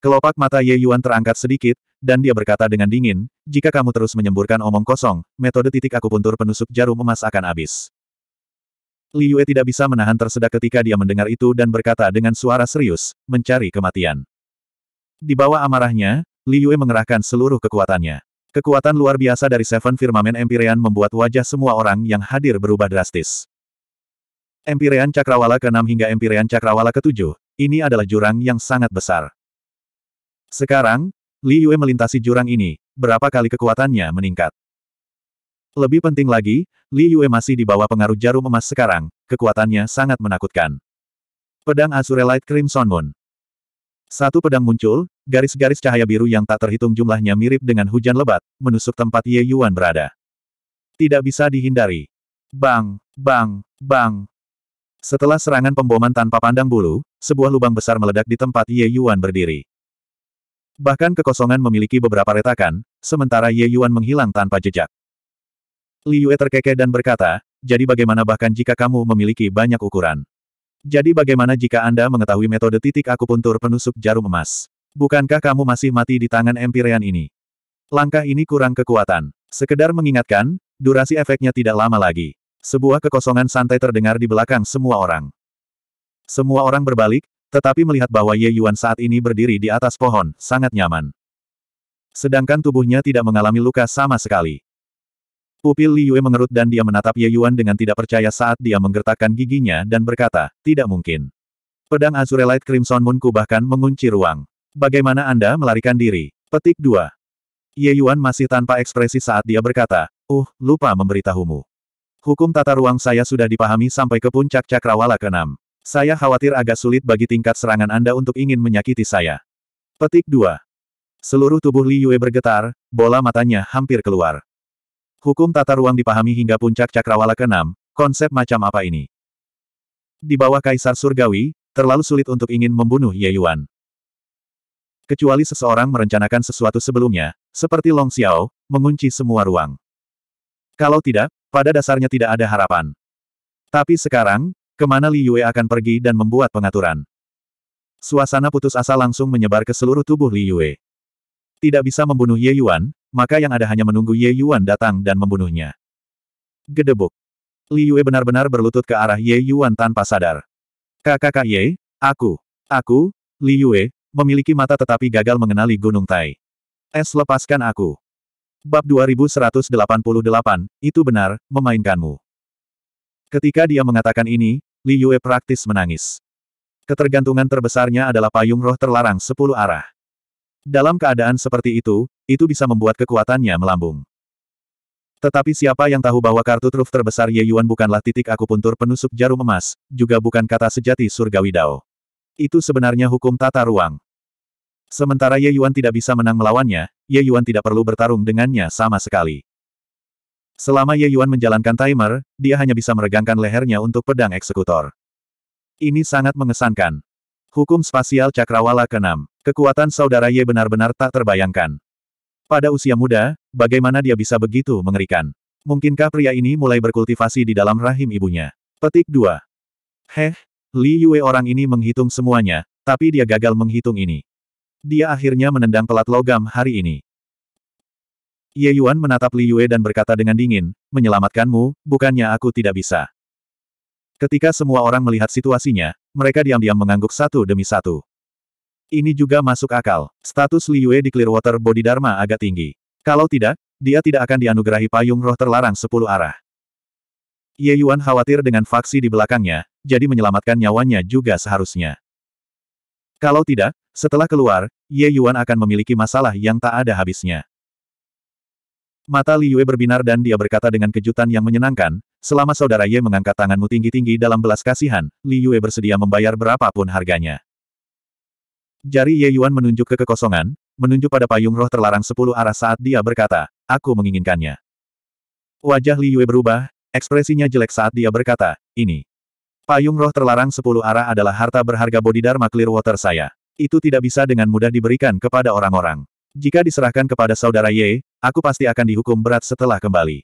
Kelopak mata Ye Yuan terangkat sedikit, dan dia berkata dengan dingin, jika kamu terus menyemburkan omong kosong, metode titik aku puntur penusuk jarum emas akan habis. Li Yue tidak bisa menahan tersedak ketika dia mendengar itu dan berkata dengan suara serius, mencari kematian. Di bawah amarahnya, Li Yue mengerahkan seluruh kekuatannya. Kekuatan luar biasa dari Seven Firmament Empyrean membuat wajah semua orang yang hadir berubah drastis. Empyrean Cakrawala ke-6 hingga Empyrean Cakrawala ke-7, ini adalah jurang yang sangat besar. Sekarang, Li Yue melintasi jurang ini, berapa kali kekuatannya meningkat. Lebih penting lagi, Li Yue masih di bawah pengaruh jarum emas sekarang, kekuatannya sangat menakutkan. Pedang Azure Light Crimson Moon Satu pedang muncul, garis-garis cahaya biru yang tak terhitung jumlahnya mirip dengan hujan lebat, menusuk tempat Ye Yuan berada. Tidak bisa dihindari. Bang, bang, bang, setelah serangan pemboman tanpa pandang bulu, sebuah lubang besar meledak di tempat Ye Yuan berdiri. Bahkan kekosongan memiliki beberapa retakan, sementara Ye Yuan menghilang tanpa jejak. Li Yue terkekeh dan berkata, jadi bagaimana bahkan jika kamu memiliki banyak ukuran? Jadi bagaimana jika Anda mengetahui metode titik akupuntur penusuk jarum emas? Bukankah kamu masih mati di tangan empirean ini? Langkah ini kurang kekuatan. Sekedar mengingatkan, durasi efeknya tidak lama lagi. Sebuah kekosongan santai terdengar di belakang semua orang. Semua orang berbalik, tetapi melihat bahwa Ye Yuan saat ini berdiri di atas pohon, sangat nyaman. Sedangkan tubuhnya tidak mengalami luka sama sekali. Pupil Li Yue mengerut dan dia menatap Ye Yuan dengan tidak percaya saat dia menggertakkan giginya dan berkata, tidak mungkin. Pedang Azure Light Crimson Moonku bahkan mengunci ruang. Bagaimana Anda melarikan diri? Petik 2. Ye Yuan masih tanpa ekspresi saat dia berkata, uh, lupa memberitahumu. Hukum tata ruang saya sudah dipahami sampai ke puncak cakrawala keenam." Saya khawatir agak sulit bagi tingkat serangan Anda untuk ingin menyakiti saya. Petik 2. Seluruh tubuh Li Yue bergetar, bola matanya hampir keluar. Hukum tata ruang dipahami hingga puncak cakrawala ke-6, konsep macam apa ini? Di bawah Kaisar Surgawi, terlalu sulit untuk ingin membunuh Ye Yuan. Kecuali seseorang merencanakan sesuatu sebelumnya, seperti Long Xiao, mengunci semua ruang. Kalau tidak, pada dasarnya tidak ada harapan. Tapi sekarang, Kemana Li Yue akan pergi dan membuat pengaturan. Suasana putus asa langsung menyebar ke seluruh tubuh Li Yue. Tidak bisa membunuh Ye Yuan, maka yang ada hanya menunggu Ye Yuan datang dan membunuhnya. Gedebuk. Li Yue benar-benar berlutut ke arah Ye Yuan tanpa sadar. Kakak Ye, aku, aku, Li Yue, memiliki mata tetapi gagal mengenali Gunung Tai. Es lepaskan aku. Bab 2188, itu benar, memainkanmu. Ketika dia mengatakan ini, Li Yue praktis menangis. Ketergantungan terbesarnya adalah payung roh terlarang sepuluh arah. Dalam keadaan seperti itu, itu bisa membuat kekuatannya melambung. Tetapi siapa yang tahu bahwa kartu truf terbesar Ye Yuan bukanlah titik akupuntur penusuk jarum emas, juga bukan kata sejati surgawi Dao. Itu sebenarnya hukum tata ruang. Sementara Ye Yuan tidak bisa menang melawannya, Ye Yuan tidak perlu bertarung dengannya sama sekali. Selama Ye Yuan menjalankan timer, dia hanya bisa meregangkan lehernya untuk pedang eksekutor. Ini sangat mengesankan. Hukum spasial cakrawala ke-6. Kekuatan saudara Ye benar-benar tak terbayangkan. Pada usia muda, bagaimana dia bisa begitu mengerikan? Mungkinkah pria ini mulai berkultivasi di dalam rahim ibunya? Petik 2. Heh, Li Yue orang ini menghitung semuanya, tapi dia gagal menghitung ini. Dia akhirnya menendang pelat logam hari ini. Ye Yuan menatap Li Yue dan berkata dengan dingin, menyelamatkanmu, bukannya aku tidak bisa. Ketika semua orang melihat situasinya, mereka diam-diam mengangguk satu demi satu. Ini juga masuk akal. Status Li Yue di Clearwater Bodhidharma agak tinggi. Kalau tidak, dia tidak akan dianugerahi payung roh terlarang sepuluh arah. Ye Yuan khawatir dengan faksi di belakangnya, jadi menyelamatkan nyawanya juga seharusnya. Kalau tidak, setelah keluar, Ye Yuan akan memiliki masalah yang tak ada habisnya. Mata Li Yue berbinar dan dia berkata dengan kejutan yang menyenangkan, selama saudara Ye mengangkat tanganmu tinggi-tinggi dalam belas kasihan, Li Yue bersedia membayar berapapun harganya. Jari Ye Yuan menunjuk ke kekosongan, menunjuk pada payung roh terlarang sepuluh arah saat dia berkata, aku menginginkannya. Wajah Li Yue berubah, ekspresinya jelek saat dia berkata, ini. Payung roh terlarang sepuluh arah adalah harta berharga Bodhidharma Clearwater saya. Itu tidak bisa dengan mudah diberikan kepada orang-orang. Jika diserahkan kepada saudara Ye, aku pasti akan dihukum berat setelah kembali.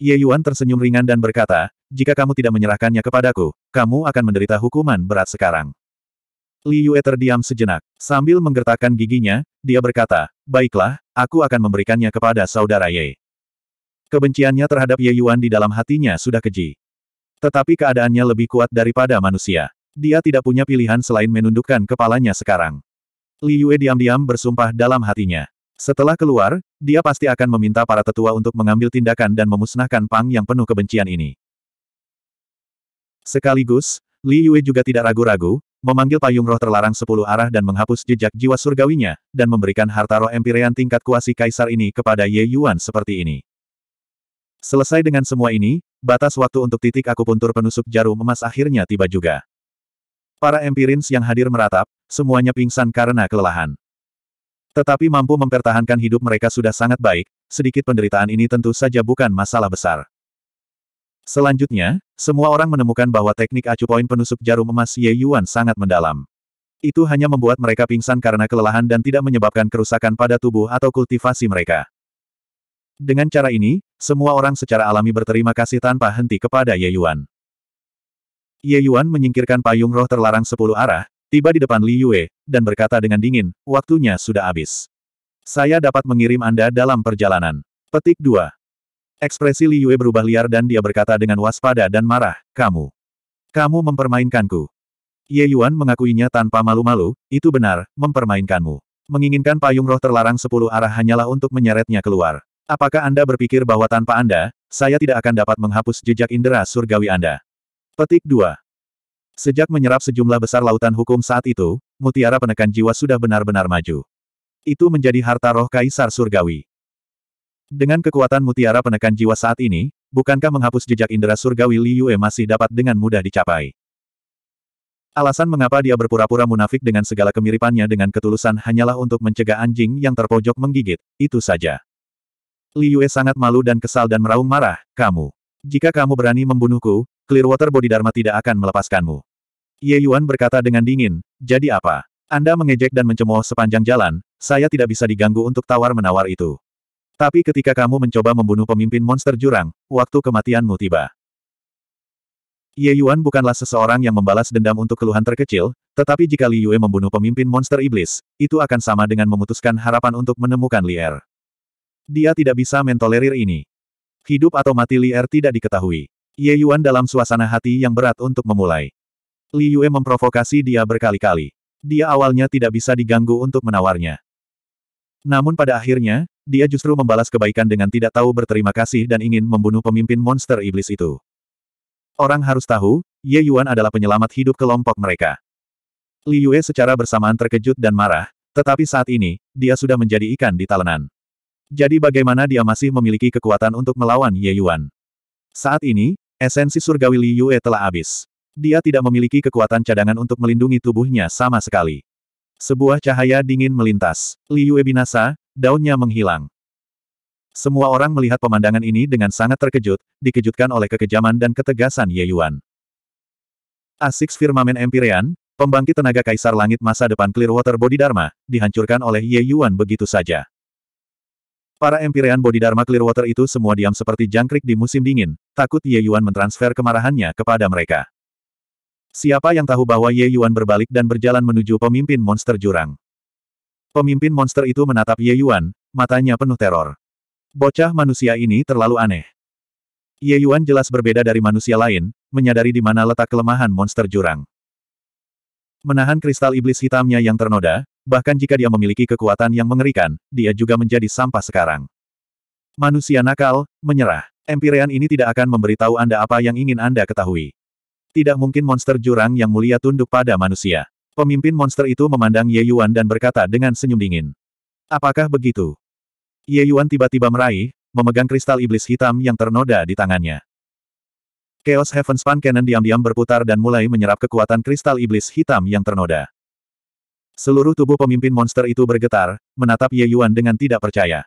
Ye Yuan tersenyum ringan dan berkata, jika kamu tidak menyerahkannya kepadaku, kamu akan menderita hukuman berat sekarang. Li Yue terdiam sejenak. Sambil menggertakkan giginya, dia berkata, baiklah, aku akan memberikannya kepada saudara Ye. Kebenciannya terhadap Ye Yuan di dalam hatinya sudah keji. Tetapi keadaannya lebih kuat daripada manusia. Dia tidak punya pilihan selain menundukkan kepalanya sekarang. Li Yue diam-diam bersumpah dalam hatinya. Setelah keluar, dia pasti akan meminta para tetua untuk mengambil tindakan dan memusnahkan Pang yang penuh kebencian ini. Sekaligus, Li Yue juga tidak ragu-ragu, memanggil payung roh terlarang sepuluh arah dan menghapus jejak jiwa surgawinya, dan memberikan harta roh empirean tingkat kuasi kaisar ini kepada Ye Yuan seperti ini. Selesai dengan semua ini, batas waktu untuk titik akupuntur penusuk jarum emas akhirnya tiba juga. Para empirins yang hadir meratap, semuanya pingsan karena kelelahan. Tetapi mampu mempertahankan hidup mereka sudah sangat baik, sedikit penderitaan ini tentu saja bukan masalah besar. Selanjutnya, semua orang menemukan bahwa teknik acu poin penusuk jarum emas Ye Yuan sangat mendalam. Itu hanya membuat mereka pingsan karena kelelahan dan tidak menyebabkan kerusakan pada tubuh atau kultivasi mereka. Dengan cara ini, semua orang secara alami berterima kasih tanpa henti kepada Ye Yuan. Ye Yuan menyingkirkan payung roh terlarang sepuluh arah, tiba di depan Li Yue, dan berkata dengan dingin, waktunya sudah habis. Saya dapat mengirim Anda dalam perjalanan. Petik 2. Ekspresi Li Yue berubah liar dan dia berkata dengan waspada dan marah, kamu. Kamu mempermainkanku. Ye Yuan mengakuinya tanpa malu-malu, itu benar, mempermainkanmu. Menginginkan payung roh terlarang sepuluh arah hanyalah untuk menyeretnya keluar. Apakah Anda berpikir bahwa tanpa Anda, saya tidak akan dapat menghapus jejak indera surgawi Anda? Petik 2. Sejak menyerap sejumlah besar lautan hukum saat itu, mutiara penekan jiwa sudah benar-benar maju. Itu menjadi harta roh kaisar surgawi. Dengan kekuatan mutiara penekan jiwa saat ini, bukankah menghapus jejak indera surgawi Li Yue masih dapat dengan mudah dicapai? Alasan mengapa dia berpura-pura munafik dengan segala kemiripannya dengan ketulusan hanyalah untuk mencegah anjing yang terpojok menggigit, itu saja. Li Yue sangat malu dan kesal dan meraung marah, kamu. Jika kamu berani membunuhku, Clearwater Bodhidharma tidak akan melepaskanmu. Ye Yuan berkata dengan dingin, jadi apa? Anda mengejek dan mencemooh sepanjang jalan, saya tidak bisa diganggu untuk tawar-menawar itu. Tapi ketika kamu mencoba membunuh pemimpin monster jurang, waktu kematianmu tiba. Ye Yuan bukanlah seseorang yang membalas dendam untuk keluhan terkecil, tetapi jika Li Yue membunuh pemimpin monster iblis, itu akan sama dengan memutuskan harapan untuk menemukan Li Er. Dia tidak bisa mentolerir ini. Hidup atau mati Li Er tidak diketahui. Ye Yuan dalam suasana hati yang berat untuk memulai. Li Yue memprovokasi dia berkali-kali. Dia awalnya tidak bisa diganggu untuk menawarnya. Namun pada akhirnya, dia justru membalas kebaikan dengan tidak tahu berterima kasih dan ingin membunuh pemimpin monster iblis itu. Orang harus tahu, Ye Yuan adalah penyelamat hidup kelompok mereka. Li Yue secara bersamaan terkejut dan marah, tetapi saat ini, dia sudah menjadi ikan di talenan. Jadi bagaimana dia masih memiliki kekuatan untuk melawan Ye Yuan? Saat ini, Esensi surgawi Li Yue telah habis. Dia tidak memiliki kekuatan cadangan untuk melindungi tubuhnya sama sekali. Sebuah cahaya dingin melintas. Li Yue binasa, daunnya menghilang. Semua orang melihat pemandangan ini dengan sangat terkejut, dikejutkan oleh kekejaman dan ketegasan Ye Yuan. Asik Firmamen Empyrean, pembangkit tenaga kaisar langit masa depan Clearwater Bodhidharma, dihancurkan oleh Ye Yuan begitu saja. Para Empyrean Bodhidharma Clearwater itu semua diam seperti jangkrik di musim dingin, takut Ye Yuan mentransfer kemarahannya kepada mereka. Siapa yang tahu bahwa Ye Yuan berbalik dan berjalan menuju pemimpin monster jurang? Pemimpin monster itu menatap Ye Yuan, matanya penuh teror. Bocah manusia ini terlalu aneh. Ye Yuan jelas berbeda dari manusia lain, menyadari di mana letak kelemahan monster jurang. Menahan kristal iblis hitamnya yang ternoda, Bahkan jika dia memiliki kekuatan yang mengerikan, dia juga menjadi sampah sekarang. Manusia nakal, menyerah. Empirean ini tidak akan memberitahu Anda apa yang ingin Anda ketahui. Tidak mungkin monster jurang yang mulia tunduk pada manusia. Pemimpin monster itu memandang Ye Yuan dan berkata dengan senyum dingin. Apakah begitu? Ye Yuan tiba-tiba meraih, memegang kristal iblis hitam yang ternoda di tangannya. Chaos Heaven Span Cannon diam-diam berputar dan mulai menyerap kekuatan kristal iblis hitam yang ternoda. Seluruh tubuh pemimpin monster itu bergetar, menatap Ye Yuan dengan tidak percaya.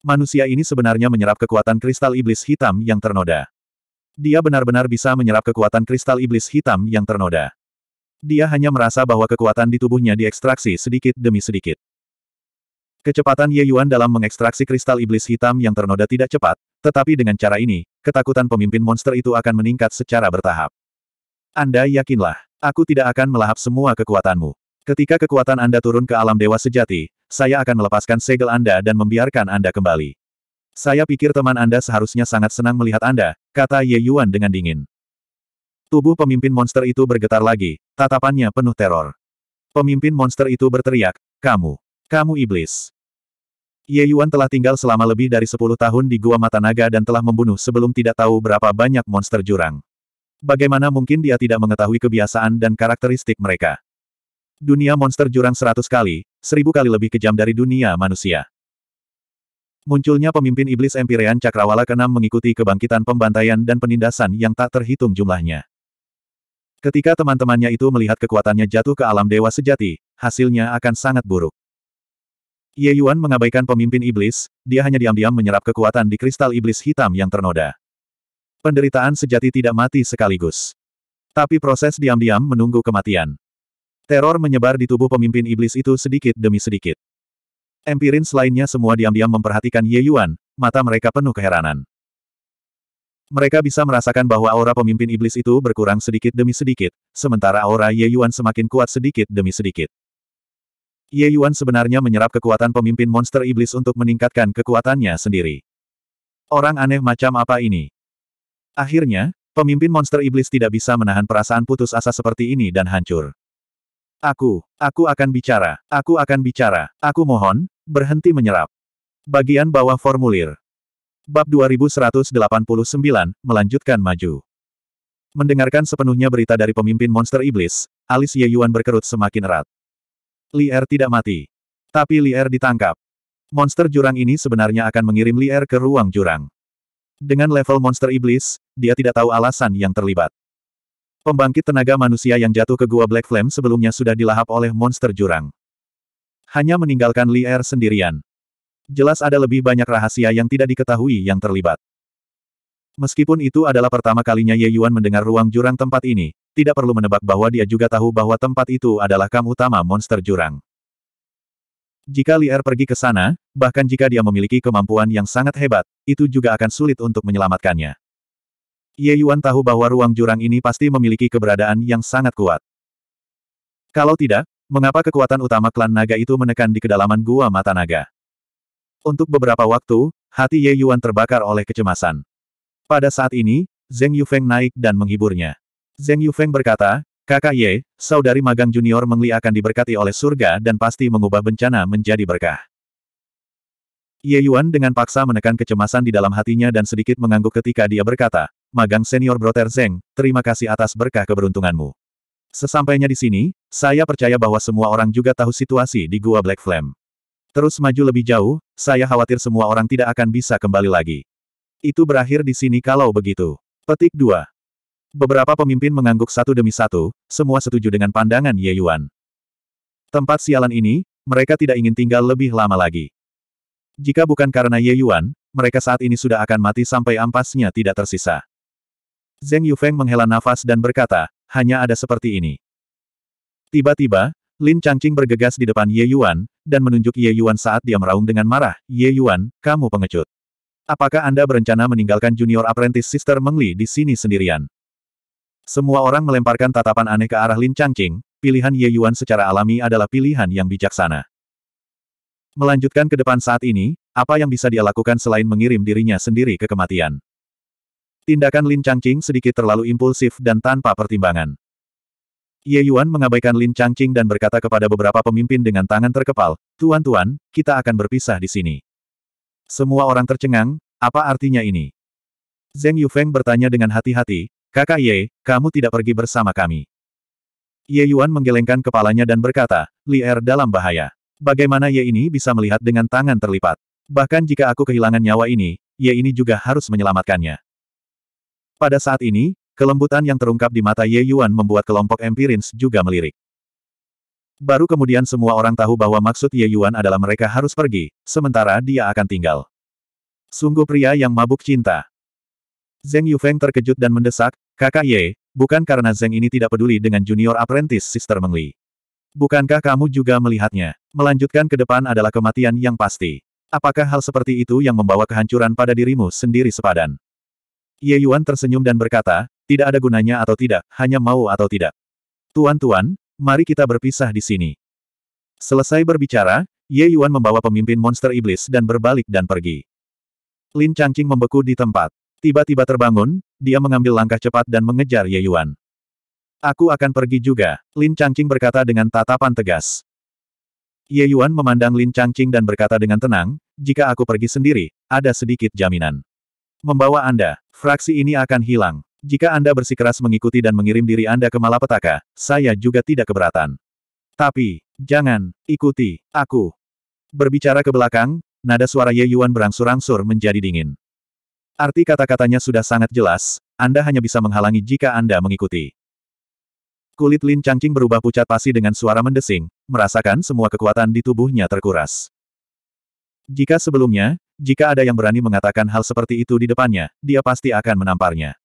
Manusia ini sebenarnya menyerap kekuatan kristal iblis hitam yang ternoda. Dia benar-benar bisa menyerap kekuatan kristal iblis hitam yang ternoda. Dia hanya merasa bahwa kekuatan di tubuhnya diekstraksi sedikit demi sedikit. Kecepatan Ye Yuan dalam mengekstraksi kristal iblis hitam yang ternoda tidak cepat, tetapi dengan cara ini, ketakutan pemimpin monster itu akan meningkat secara bertahap. Anda yakinlah, aku tidak akan melahap semua kekuatanmu. Ketika kekuatan Anda turun ke alam dewa sejati, saya akan melepaskan segel Anda dan membiarkan Anda kembali. Saya pikir teman Anda seharusnya sangat senang melihat Anda, kata Ye Yuan dengan dingin. Tubuh pemimpin monster itu bergetar lagi, tatapannya penuh teror. Pemimpin monster itu berteriak, kamu, kamu iblis. Ye Yuan telah tinggal selama lebih dari 10 tahun di Gua Mata Naga dan telah membunuh sebelum tidak tahu berapa banyak monster jurang. Bagaimana mungkin dia tidak mengetahui kebiasaan dan karakteristik mereka? Dunia monster jurang seratus kali, seribu kali lebih kejam dari dunia manusia. Munculnya pemimpin iblis Empirean Cakrawala ke mengikuti kebangkitan pembantaian dan penindasan yang tak terhitung jumlahnya. Ketika teman-temannya itu melihat kekuatannya jatuh ke alam dewa sejati, hasilnya akan sangat buruk. Ye Yuan mengabaikan pemimpin iblis, dia hanya diam-diam menyerap kekuatan di kristal iblis hitam yang ternoda. Penderitaan sejati tidak mati sekaligus. Tapi proses diam-diam menunggu kematian. Teror menyebar di tubuh pemimpin iblis itu sedikit demi sedikit. Empirin selainnya semua diam-diam memperhatikan Ye Yuan, mata mereka penuh keheranan. Mereka bisa merasakan bahwa aura pemimpin iblis itu berkurang sedikit demi sedikit, sementara aura Ye Yuan semakin kuat sedikit demi sedikit. Ye Yuan sebenarnya menyerap kekuatan pemimpin monster iblis untuk meningkatkan kekuatannya sendiri. Orang aneh macam apa ini? Akhirnya, pemimpin monster iblis tidak bisa menahan perasaan putus asa seperti ini dan hancur. Aku, aku akan bicara, aku akan bicara, aku mohon, berhenti menyerap. Bagian bawah formulir. Bab 2189, melanjutkan maju. Mendengarkan sepenuhnya berita dari pemimpin monster iblis, alis Ye Yuan berkerut semakin erat. Li Er tidak mati. Tapi Li Er ditangkap. Monster jurang ini sebenarnya akan mengirim Li Er ke ruang jurang. Dengan level monster iblis, dia tidak tahu alasan yang terlibat. Pembangkit tenaga manusia yang jatuh ke gua Black Flame sebelumnya sudah dilahap oleh monster jurang. Hanya meninggalkan Li Er sendirian. Jelas ada lebih banyak rahasia yang tidak diketahui yang terlibat. Meskipun itu adalah pertama kalinya Ye Yuan mendengar ruang jurang tempat ini, tidak perlu menebak bahwa dia juga tahu bahwa tempat itu adalah kam utama monster jurang. Jika Li Er pergi ke sana, bahkan jika dia memiliki kemampuan yang sangat hebat, itu juga akan sulit untuk menyelamatkannya. Ye Yuan tahu bahwa ruang jurang ini pasti memiliki keberadaan yang sangat kuat. Kalau tidak, mengapa kekuatan utama klan naga itu menekan di kedalaman gua mata naga? Untuk beberapa waktu, hati Ye Yuan terbakar oleh kecemasan. Pada saat ini, Zeng Yufeng naik dan menghiburnya. Zeng Yufeng berkata, Kakak Ye, saudari magang junior Mengli akan diberkati oleh surga dan pasti mengubah bencana menjadi berkah. Ye Yuan dengan paksa menekan kecemasan di dalam hatinya dan sedikit mengangguk ketika dia berkata, Magang Senior Brother Zeng, terima kasih atas berkah keberuntunganmu. Sesampainya di sini, saya percaya bahwa semua orang juga tahu situasi di Gua Black Flame. Terus maju lebih jauh, saya khawatir semua orang tidak akan bisa kembali lagi. Itu berakhir di sini kalau begitu. Petik 2. Beberapa pemimpin mengangguk satu demi satu, semua setuju dengan pandangan Ye Yuan. Tempat sialan ini, mereka tidak ingin tinggal lebih lama lagi. Jika bukan karena Ye Yuan, mereka saat ini sudah akan mati sampai ampasnya tidak tersisa. Zeng Yufeng menghela nafas dan berkata, hanya ada seperti ini. Tiba-tiba, Lin Changqing bergegas di depan Ye Yuan, dan menunjuk Ye Yuan saat dia meraung dengan marah, Ye Yuan, kamu pengecut. Apakah Anda berencana meninggalkan junior apprentice sister Meng Li di sini sendirian? Semua orang melemparkan tatapan aneh ke arah Lin Changqing, pilihan Ye Yuan secara alami adalah pilihan yang bijaksana. Melanjutkan ke depan saat ini, apa yang bisa dia lakukan selain mengirim dirinya sendiri ke kematian? Tindakan Lin Changqing sedikit terlalu impulsif dan tanpa pertimbangan. Ye Yuan mengabaikan Lin Changqing dan berkata kepada beberapa pemimpin dengan tangan terkepal, Tuan-tuan, kita akan berpisah di sini. Semua orang tercengang, apa artinya ini? Zheng Yufeng bertanya dengan hati-hati, Kakak Ye, kamu tidak pergi bersama kami. Ye Yuan menggelengkan kepalanya dan berkata, Li Er dalam bahaya. Bagaimana Ye ini bisa melihat dengan tangan terlipat? Bahkan jika aku kehilangan nyawa ini, Ye ini juga harus menyelamatkannya. Pada saat ini, kelembutan yang terungkap di mata Ye Yuan membuat kelompok Empirins juga melirik. Baru kemudian semua orang tahu bahwa maksud Ye Yuan adalah mereka harus pergi, sementara dia akan tinggal. Sungguh pria yang mabuk cinta. Zeng Yufeng terkejut dan mendesak, kakak Ye, bukan karena Zeng ini tidak peduli dengan junior apprentice Sister Meng Li. Bukankah kamu juga melihatnya? Melanjutkan ke depan adalah kematian yang pasti. Apakah hal seperti itu yang membawa kehancuran pada dirimu sendiri sepadan? Ye Yuan tersenyum dan berkata, tidak ada gunanya atau tidak, hanya mau atau tidak. Tuan-tuan, mari kita berpisah di sini. Selesai berbicara, Ye Yuan membawa pemimpin monster iblis dan berbalik dan pergi. Lin Changqing membeku di tempat. Tiba-tiba terbangun, dia mengambil langkah cepat dan mengejar Ye Yuan. Aku akan pergi juga, Lin Changqing berkata dengan tatapan tegas. Ye Yuan memandang Lin Changqing dan berkata dengan tenang, jika aku pergi sendiri, ada sedikit jaminan membawa Anda, fraksi ini akan hilang. Jika Anda bersikeras mengikuti dan mengirim diri Anda ke malapetaka, saya juga tidak keberatan. Tapi, jangan, ikuti, aku. Berbicara ke belakang, nada suara Ye Yuan berangsur-angsur menjadi dingin. Arti kata-katanya sudah sangat jelas, Anda hanya bisa menghalangi jika Anda mengikuti. Kulit Lin Changqing berubah pucat pasi dengan suara mendesing, merasakan semua kekuatan di tubuhnya terkuras. Jika sebelumnya, jika ada yang berani mengatakan hal seperti itu di depannya, dia pasti akan menamparnya.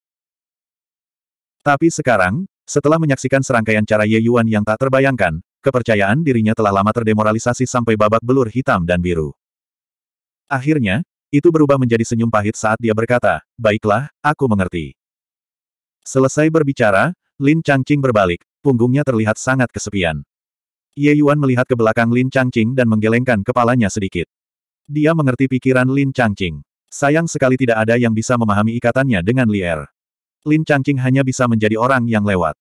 Tapi sekarang, setelah menyaksikan serangkaian cara Ye Yuan yang tak terbayangkan, kepercayaan dirinya telah lama terdemoralisasi sampai babak belur hitam dan biru. Akhirnya, itu berubah menjadi senyum pahit saat dia berkata, Baiklah, aku mengerti. Selesai berbicara, Lin Changqing berbalik, punggungnya terlihat sangat kesepian. Ye Yuan melihat ke belakang Lin Changqing dan menggelengkan kepalanya sedikit. Dia mengerti pikiran Lin Changqing. Sayang sekali tidak ada yang bisa memahami ikatannya dengan Lier. Lin Changqing hanya bisa menjadi orang yang lewat.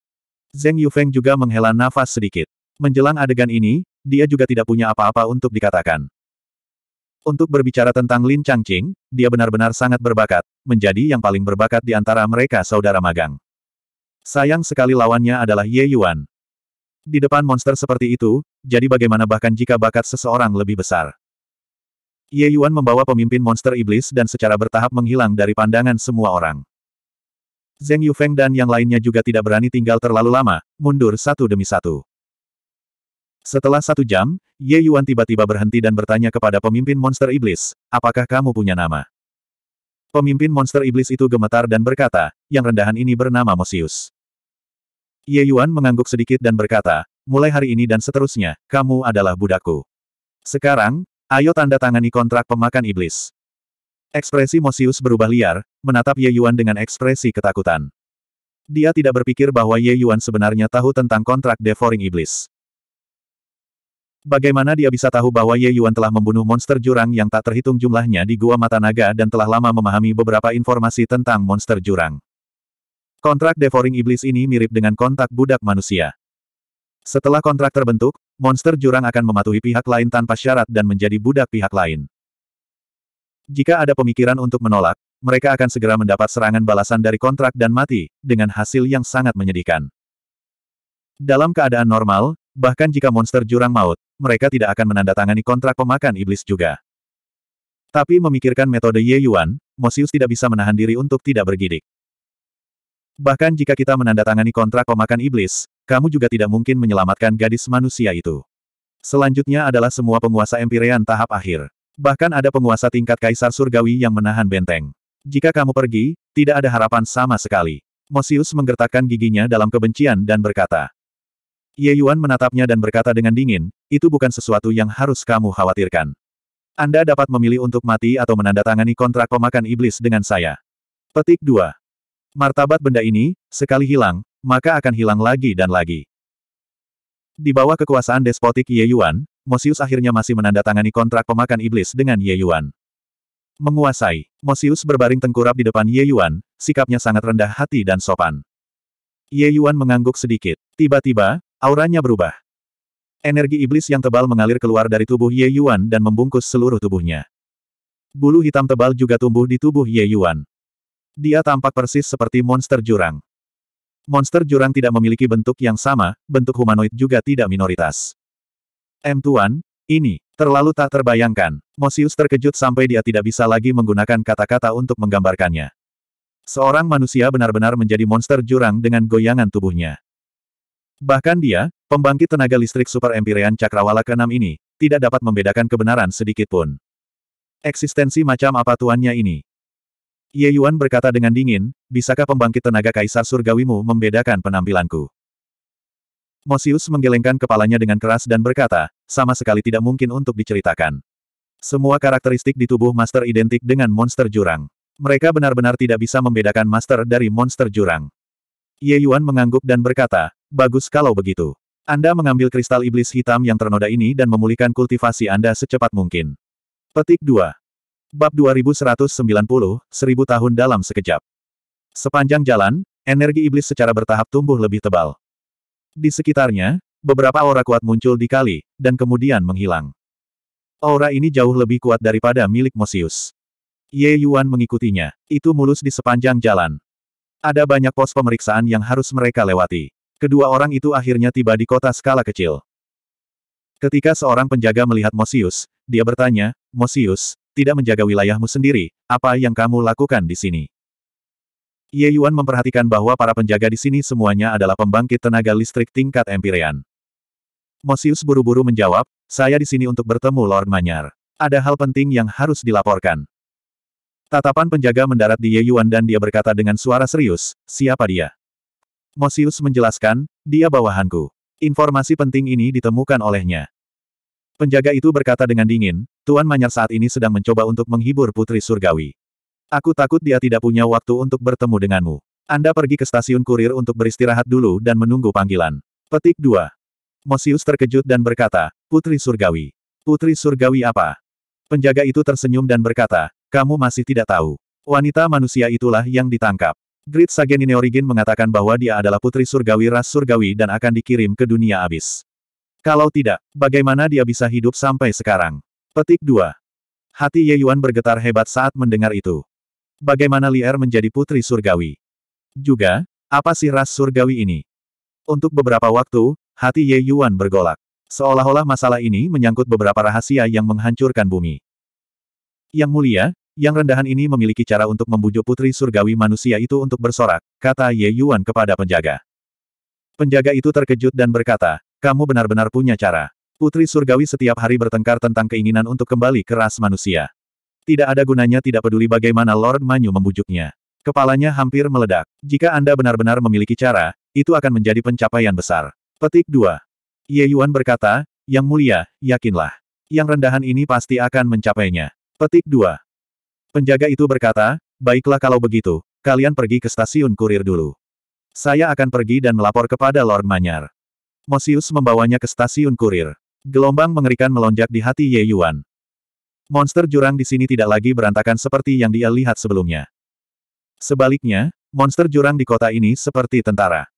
Zeng Yufeng juga menghela nafas sedikit. Menjelang adegan ini, dia juga tidak punya apa-apa untuk dikatakan. Untuk berbicara tentang Lin Changqing, dia benar-benar sangat berbakat, menjadi yang paling berbakat di antara mereka saudara magang. Sayang sekali lawannya adalah Ye Yuan. Di depan monster seperti itu, jadi bagaimana bahkan jika bakat seseorang lebih besar. Ye Yuan membawa pemimpin monster iblis dan secara bertahap menghilang dari pandangan semua orang. Zeng Yufeng dan yang lainnya juga tidak berani tinggal terlalu lama, mundur satu demi satu. Setelah satu jam, Ye Yuan tiba-tiba berhenti dan bertanya kepada pemimpin monster iblis, apakah kamu punya nama? Pemimpin monster iblis itu gemetar dan berkata, yang rendahan ini bernama Mosius. Ye Yuan mengangguk sedikit dan berkata, mulai hari ini dan seterusnya, kamu adalah budakku. Sekarang, Ayo tanda tangani kontrak pemakan iblis. Ekspresi Mosius berubah liar, menatap Ye Yuan dengan ekspresi ketakutan. Dia tidak berpikir bahwa Ye Yuan sebenarnya tahu tentang kontrak devouring iblis. Bagaimana dia bisa tahu bahwa Ye Yuan telah membunuh monster jurang yang tak terhitung jumlahnya di Gua Mata Naga dan telah lama memahami beberapa informasi tentang monster jurang? Kontrak devouring iblis ini mirip dengan kontak budak manusia. Setelah kontrak terbentuk, monster jurang akan mematuhi pihak lain tanpa syarat dan menjadi budak pihak lain. Jika ada pemikiran untuk menolak, mereka akan segera mendapat serangan balasan dari kontrak dan mati, dengan hasil yang sangat menyedihkan. Dalam keadaan normal, bahkan jika monster jurang maut, mereka tidak akan menandatangani kontrak pemakan iblis juga. Tapi memikirkan metode Ye Yuan, Mosius tidak bisa menahan diri untuk tidak bergidik. Bahkan jika kita menandatangani kontrak pemakan iblis, kamu juga tidak mungkin menyelamatkan gadis manusia itu. Selanjutnya adalah semua penguasa Empirean tahap akhir. Bahkan ada penguasa tingkat Kaisar Surgawi yang menahan benteng. Jika kamu pergi, tidak ada harapan sama sekali. Mosius menggertakkan giginya dalam kebencian dan berkata. Ye Yuan menatapnya dan berkata dengan dingin, itu bukan sesuatu yang harus kamu khawatirkan. Anda dapat memilih untuk mati atau menandatangani kontrak pemakan iblis dengan saya. Petik 2. Martabat benda ini, sekali hilang, maka akan hilang lagi dan lagi. Di bawah kekuasaan despotik Ye Yuan, Mosius akhirnya masih menandatangani kontrak pemakan iblis dengan Ye Yuan. Menguasai, Mosius berbaring tengkurap di depan Ye Yuan, sikapnya sangat rendah hati dan sopan. Ye Yuan mengangguk sedikit. Tiba-tiba, auranya berubah. Energi iblis yang tebal mengalir keluar dari tubuh Ye Yuan dan membungkus seluruh tubuhnya. Bulu hitam tebal juga tumbuh di tubuh Ye Yuan. Dia tampak persis seperti monster jurang. Monster jurang tidak memiliki bentuk yang sama, bentuk humanoid juga tidak minoritas. M Tuan, ini, terlalu tak terbayangkan. Mosius terkejut sampai dia tidak bisa lagi menggunakan kata-kata untuk menggambarkannya. Seorang manusia benar-benar menjadi monster jurang dengan goyangan tubuhnya. Bahkan dia, pembangkit tenaga listrik Super Empyrean Cakrawala ke-6 ini, tidak dapat membedakan kebenaran sedikitpun. Eksistensi macam apa tuannya ini? Ye Yuan berkata dengan dingin, bisakah pembangkit tenaga kaisar surgawimu membedakan penampilanku? Mosius menggelengkan kepalanya dengan keras dan berkata, sama sekali tidak mungkin untuk diceritakan. Semua karakteristik di tubuh Master identik dengan monster jurang. Mereka benar-benar tidak bisa membedakan Master dari monster jurang. Ye Yuan mengangguk dan berkata, bagus kalau begitu. Anda mengambil kristal iblis hitam yang ternoda ini dan memulihkan kultivasi Anda secepat mungkin. Petik 2. Bab 2190, Seribu Tahun Dalam Sekejap. Sepanjang jalan, energi iblis secara bertahap tumbuh lebih tebal. Di sekitarnya, beberapa aura kuat muncul di kali, dan kemudian menghilang. Aura ini jauh lebih kuat daripada milik Mosius. Ye Yuan mengikutinya. Itu mulus di sepanjang jalan. Ada banyak pos pemeriksaan yang harus mereka lewati. Kedua orang itu akhirnya tiba di kota skala kecil. Ketika seorang penjaga melihat Mosius, dia bertanya, Mosius, tidak menjaga wilayahmu sendiri, apa yang kamu lakukan di sini? Ye Yuan memperhatikan bahwa para penjaga di sini semuanya adalah pembangkit tenaga listrik tingkat Empyrean. Mosius buru-buru menjawab, saya di sini untuk bertemu Lord Manyar. Ada hal penting yang harus dilaporkan. Tatapan penjaga mendarat di Ye Yuan dan dia berkata dengan suara serius, siapa dia? Mosius menjelaskan, dia bawahanku. Informasi penting ini ditemukan olehnya. Penjaga itu berkata dengan dingin, Tuan Manyar saat ini sedang mencoba untuk menghibur Putri Surgawi. Aku takut dia tidak punya waktu untuk bertemu denganmu. Anda pergi ke stasiun kurir untuk beristirahat dulu dan menunggu panggilan. Petik 2. Mosius terkejut dan berkata, Putri Surgawi. Putri Surgawi apa? Penjaga itu tersenyum dan berkata, kamu masih tidak tahu. Wanita manusia itulah yang ditangkap. Grit Sagenine Origin mengatakan bahwa dia adalah putri surgawi ras surgawi dan akan dikirim ke dunia abis. Kalau tidak, bagaimana dia bisa hidup sampai sekarang? Petik 2. Hati Ye Yuan bergetar hebat saat mendengar itu. Bagaimana Lier menjadi putri surgawi? Juga, apa sih ras surgawi ini? Untuk beberapa waktu, hati Ye Yuan bergolak. Seolah-olah masalah ini menyangkut beberapa rahasia yang menghancurkan bumi. Yang mulia, yang rendahan ini memiliki cara untuk membujuk putri surgawi manusia itu untuk bersorak, kata Ye Yuan kepada penjaga. Penjaga itu terkejut dan berkata, kamu benar-benar punya cara. Putri Surgawi setiap hari bertengkar tentang keinginan untuk kembali ke ras manusia. Tidak ada gunanya tidak peduli bagaimana Lord Manyu membujuknya. Kepalanya hampir meledak. Jika Anda benar-benar memiliki cara, itu akan menjadi pencapaian besar. Petik 2. Ye Yuan berkata, Yang mulia, yakinlah. Yang rendahan ini pasti akan mencapainya. Petik 2. Penjaga itu berkata, Baiklah kalau begitu, kalian pergi ke stasiun kurir dulu. Saya akan pergi dan melapor kepada Lord Manyar. Mosius membawanya ke stasiun kurir. Gelombang mengerikan melonjak di hati Ye Yuan. Monster jurang di sini tidak lagi berantakan seperti yang dia lihat sebelumnya. Sebaliknya, monster jurang di kota ini seperti tentara.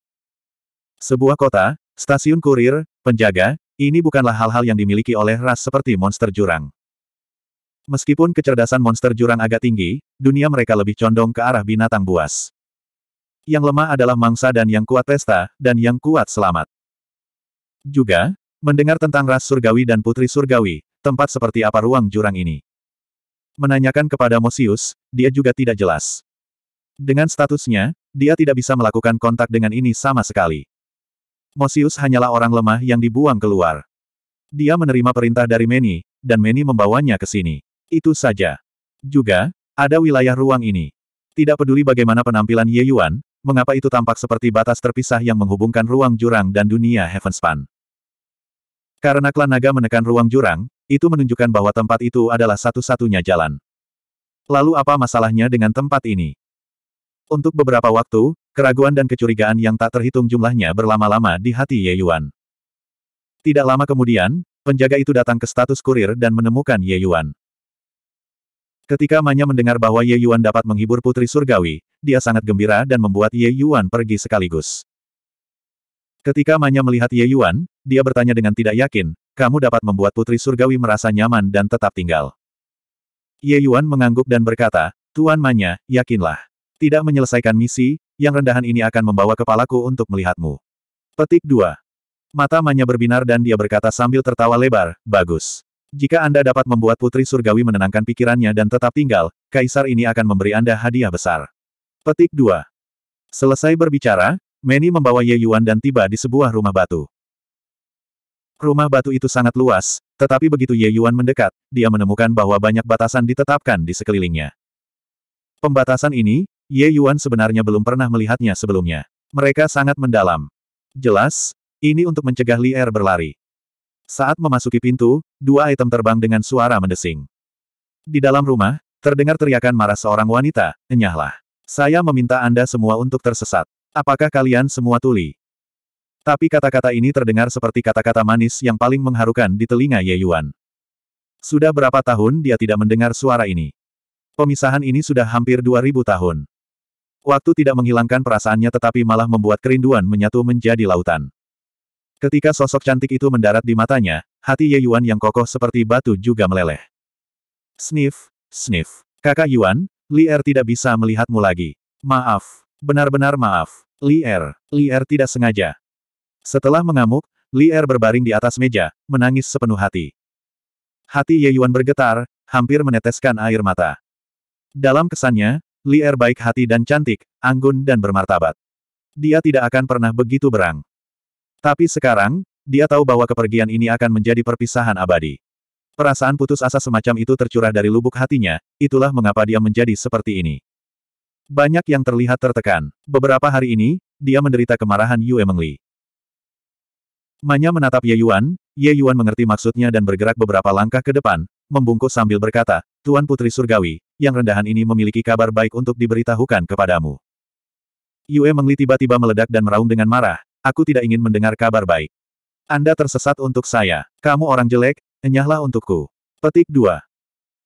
Sebuah kota, stasiun kurir, penjaga, ini bukanlah hal-hal yang dimiliki oleh ras seperti monster jurang. Meskipun kecerdasan monster jurang agak tinggi, dunia mereka lebih condong ke arah binatang buas. Yang lemah adalah mangsa dan yang kuat pesta, dan yang kuat selamat. Juga, mendengar tentang ras surgawi dan putri surgawi, tempat seperti apa ruang jurang ini. Menanyakan kepada Mosius, dia juga tidak jelas. Dengan statusnya, dia tidak bisa melakukan kontak dengan ini sama sekali. Mosius hanyalah orang lemah yang dibuang keluar. Dia menerima perintah dari Meni, dan Meni membawanya ke sini. Itu saja. Juga, ada wilayah ruang ini. Tidak peduli bagaimana penampilan Ye Yuan, mengapa itu tampak seperti batas terpisah yang menghubungkan ruang jurang dan dunia Heavenspan. Karena klan naga menekan ruang jurang, itu menunjukkan bahwa tempat itu adalah satu-satunya jalan. Lalu apa masalahnya dengan tempat ini? Untuk beberapa waktu, keraguan dan kecurigaan yang tak terhitung jumlahnya berlama-lama di hati Ye Yuan. Tidak lama kemudian, penjaga itu datang ke status kurir dan menemukan Ye Yuan. Ketika Manya mendengar bahwa Ye Yuan dapat menghibur putri surgawi, dia sangat gembira dan membuat Ye Yuan pergi sekaligus. Ketika Manya melihat Ye Yuan, dia bertanya dengan tidak yakin, kamu dapat membuat Putri Surgawi merasa nyaman dan tetap tinggal. Ye Yuan mengangguk dan berkata, Tuan Manya, yakinlah. Tidak menyelesaikan misi, yang rendahan ini akan membawa kepalaku untuk melihatmu. Petik 2. Mata Manya berbinar dan dia berkata sambil tertawa lebar, bagus. Jika Anda dapat membuat Putri Surgawi menenangkan pikirannya dan tetap tinggal, Kaisar ini akan memberi Anda hadiah besar. Petik 2. Selesai berbicara, Meni membawa Ye Yuan dan tiba di sebuah rumah batu. Rumah batu itu sangat luas, tetapi begitu Ye Yuan mendekat, dia menemukan bahwa banyak batasan ditetapkan di sekelilingnya. Pembatasan ini, Ye Yuan sebenarnya belum pernah melihatnya sebelumnya. Mereka sangat mendalam. Jelas, ini untuk mencegah Li Er berlari. Saat memasuki pintu, dua item terbang dengan suara mendesing. Di dalam rumah, terdengar teriakan marah seorang wanita, enyahlah. Saya meminta Anda semua untuk tersesat. Apakah kalian semua tuli? Tapi kata-kata ini terdengar seperti kata-kata manis yang paling mengharukan di telinga Ye Yuan. Sudah berapa tahun dia tidak mendengar suara ini. Pemisahan ini sudah hampir 2000 tahun. Waktu tidak menghilangkan perasaannya tetapi malah membuat kerinduan menyatu menjadi lautan. Ketika sosok cantik itu mendarat di matanya, hati Ye Yuan yang kokoh seperti batu juga meleleh. Sniff, sniff. Kakak Yuan, Li Er tidak bisa melihatmu lagi. Maaf. Benar-benar maaf. Li Er. Li Er tidak sengaja. Setelah mengamuk, Li Er berbaring di atas meja, menangis sepenuh hati. Hati Ye Yuan bergetar, hampir meneteskan air mata. Dalam kesannya, Li Er baik hati dan cantik, anggun dan bermartabat. Dia tidak akan pernah begitu berang. Tapi sekarang, dia tahu bahwa kepergian ini akan menjadi perpisahan abadi. Perasaan putus asa semacam itu tercurah dari lubuk hatinya, itulah mengapa dia menjadi seperti ini. Banyak yang terlihat tertekan. Beberapa hari ini, dia menderita kemarahan Yue Mengli. Manya menatap Ye Yuan, Ye Yuan mengerti maksudnya dan bergerak beberapa langkah ke depan, membungkus sambil berkata, Tuan Putri Surgawi, yang rendahan ini memiliki kabar baik untuk diberitahukan kepadamu. Yue Mengli tiba-tiba meledak dan meraung dengan marah, aku tidak ingin mendengar kabar baik. Anda tersesat untuk saya. Kamu orang jelek, enyahlah untukku. Petik 2.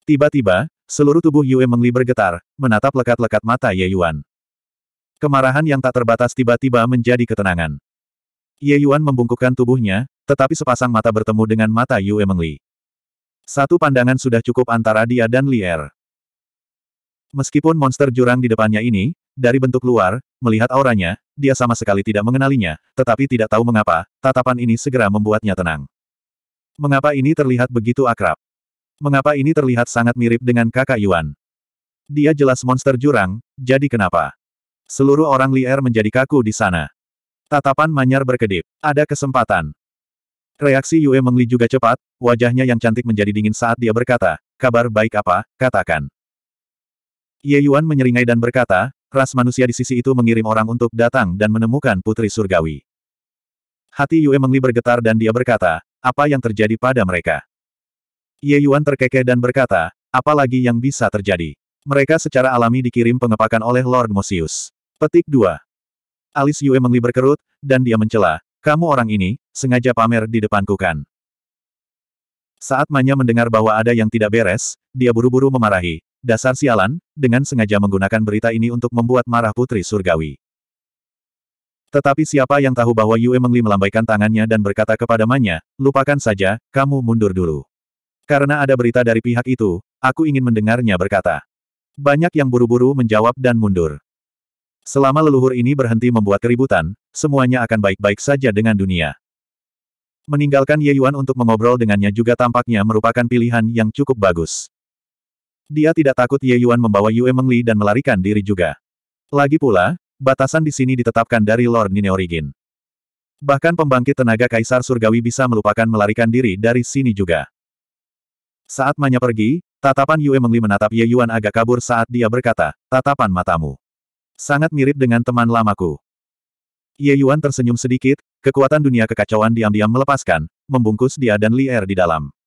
Tiba-tiba, Seluruh tubuh Yue Mengli bergetar, menatap lekat-lekat mata Ye Yuan. Kemarahan yang tak terbatas tiba-tiba menjadi ketenangan. Ye Yuan membungkukkan tubuhnya, tetapi sepasang mata bertemu dengan mata Yue Mengli. Satu pandangan sudah cukup antara dia dan Li Er. Meskipun monster jurang di depannya ini, dari bentuk luar, melihat auranya, dia sama sekali tidak mengenalinya, tetapi tidak tahu mengapa, tatapan ini segera membuatnya tenang. Mengapa ini terlihat begitu akrab? mengapa ini terlihat sangat mirip dengan kakak Yuan. Dia jelas monster jurang, jadi kenapa? Seluruh orang liar er menjadi kaku di sana. Tatapan Manyar berkedip. Ada kesempatan. Reaksi Yue Mengli juga cepat, wajahnya yang cantik menjadi dingin saat dia berkata, kabar baik apa, katakan. Ye Yuan menyeringai dan berkata, ras manusia di sisi itu mengirim orang untuk datang dan menemukan Putri Surgawi. Hati Yue Mengli bergetar dan dia berkata, apa yang terjadi pada mereka? Ye Yuan terkekeh dan berkata, apalagi yang bisa terjadi. Mereka secara alami dikirim pengepakan oleh Lord Mosius. Petik 2. Alis Yue Mengli berkerut, dan dia mencela, kamu orang ini, sengaja pamer di depanku kan. Saat Manya mendengar bahwa ada yang tidak beres, dia buru-buru memarahi, dasar sialan, dengan sengaja menggunakan berita ini untuk membuat marah Putri Surgawi. Tetapi siapa yang tahu bahwa Yue Mengli melambaikan tangannya dan berkata kepada Manya, lupakan saja, kamu mundur dulu. Karena ada berita dari pihak itu, aku ingin mendengarnya berkata. Banyak yang buru-buru menjawab dan mundur. Selama leluhur ini berhenti membuat keributan, semuanya akan baik-baik saja dengan dunia. Meninggalkan Ye Yuan untuk mengobrol dengannya juga tampaknya merupakan pilihan yang cukup bagus. Dia tidak takut Ye Yuan membawa Yue Mengli dan melarikan diri juga. Lagi pula, batasan di sini ditetapkan dari Lord Nineorigin. Bahkan pembangkit tenaga Kaisar Surgawi bisa melupakan melarikan diri dari sini juga. Saat Manya pergi, tatapan Yue Mengli menatap Ye Yuan agak kabur saat dia berkata, tatapan matamu. Sangat mirip dengan teman lamaku. Ye Yuan tersenyum sedikit, kekuatan dunia kekacauan diam-diam melepaskan, membungkus dia dan Li Er di dalam.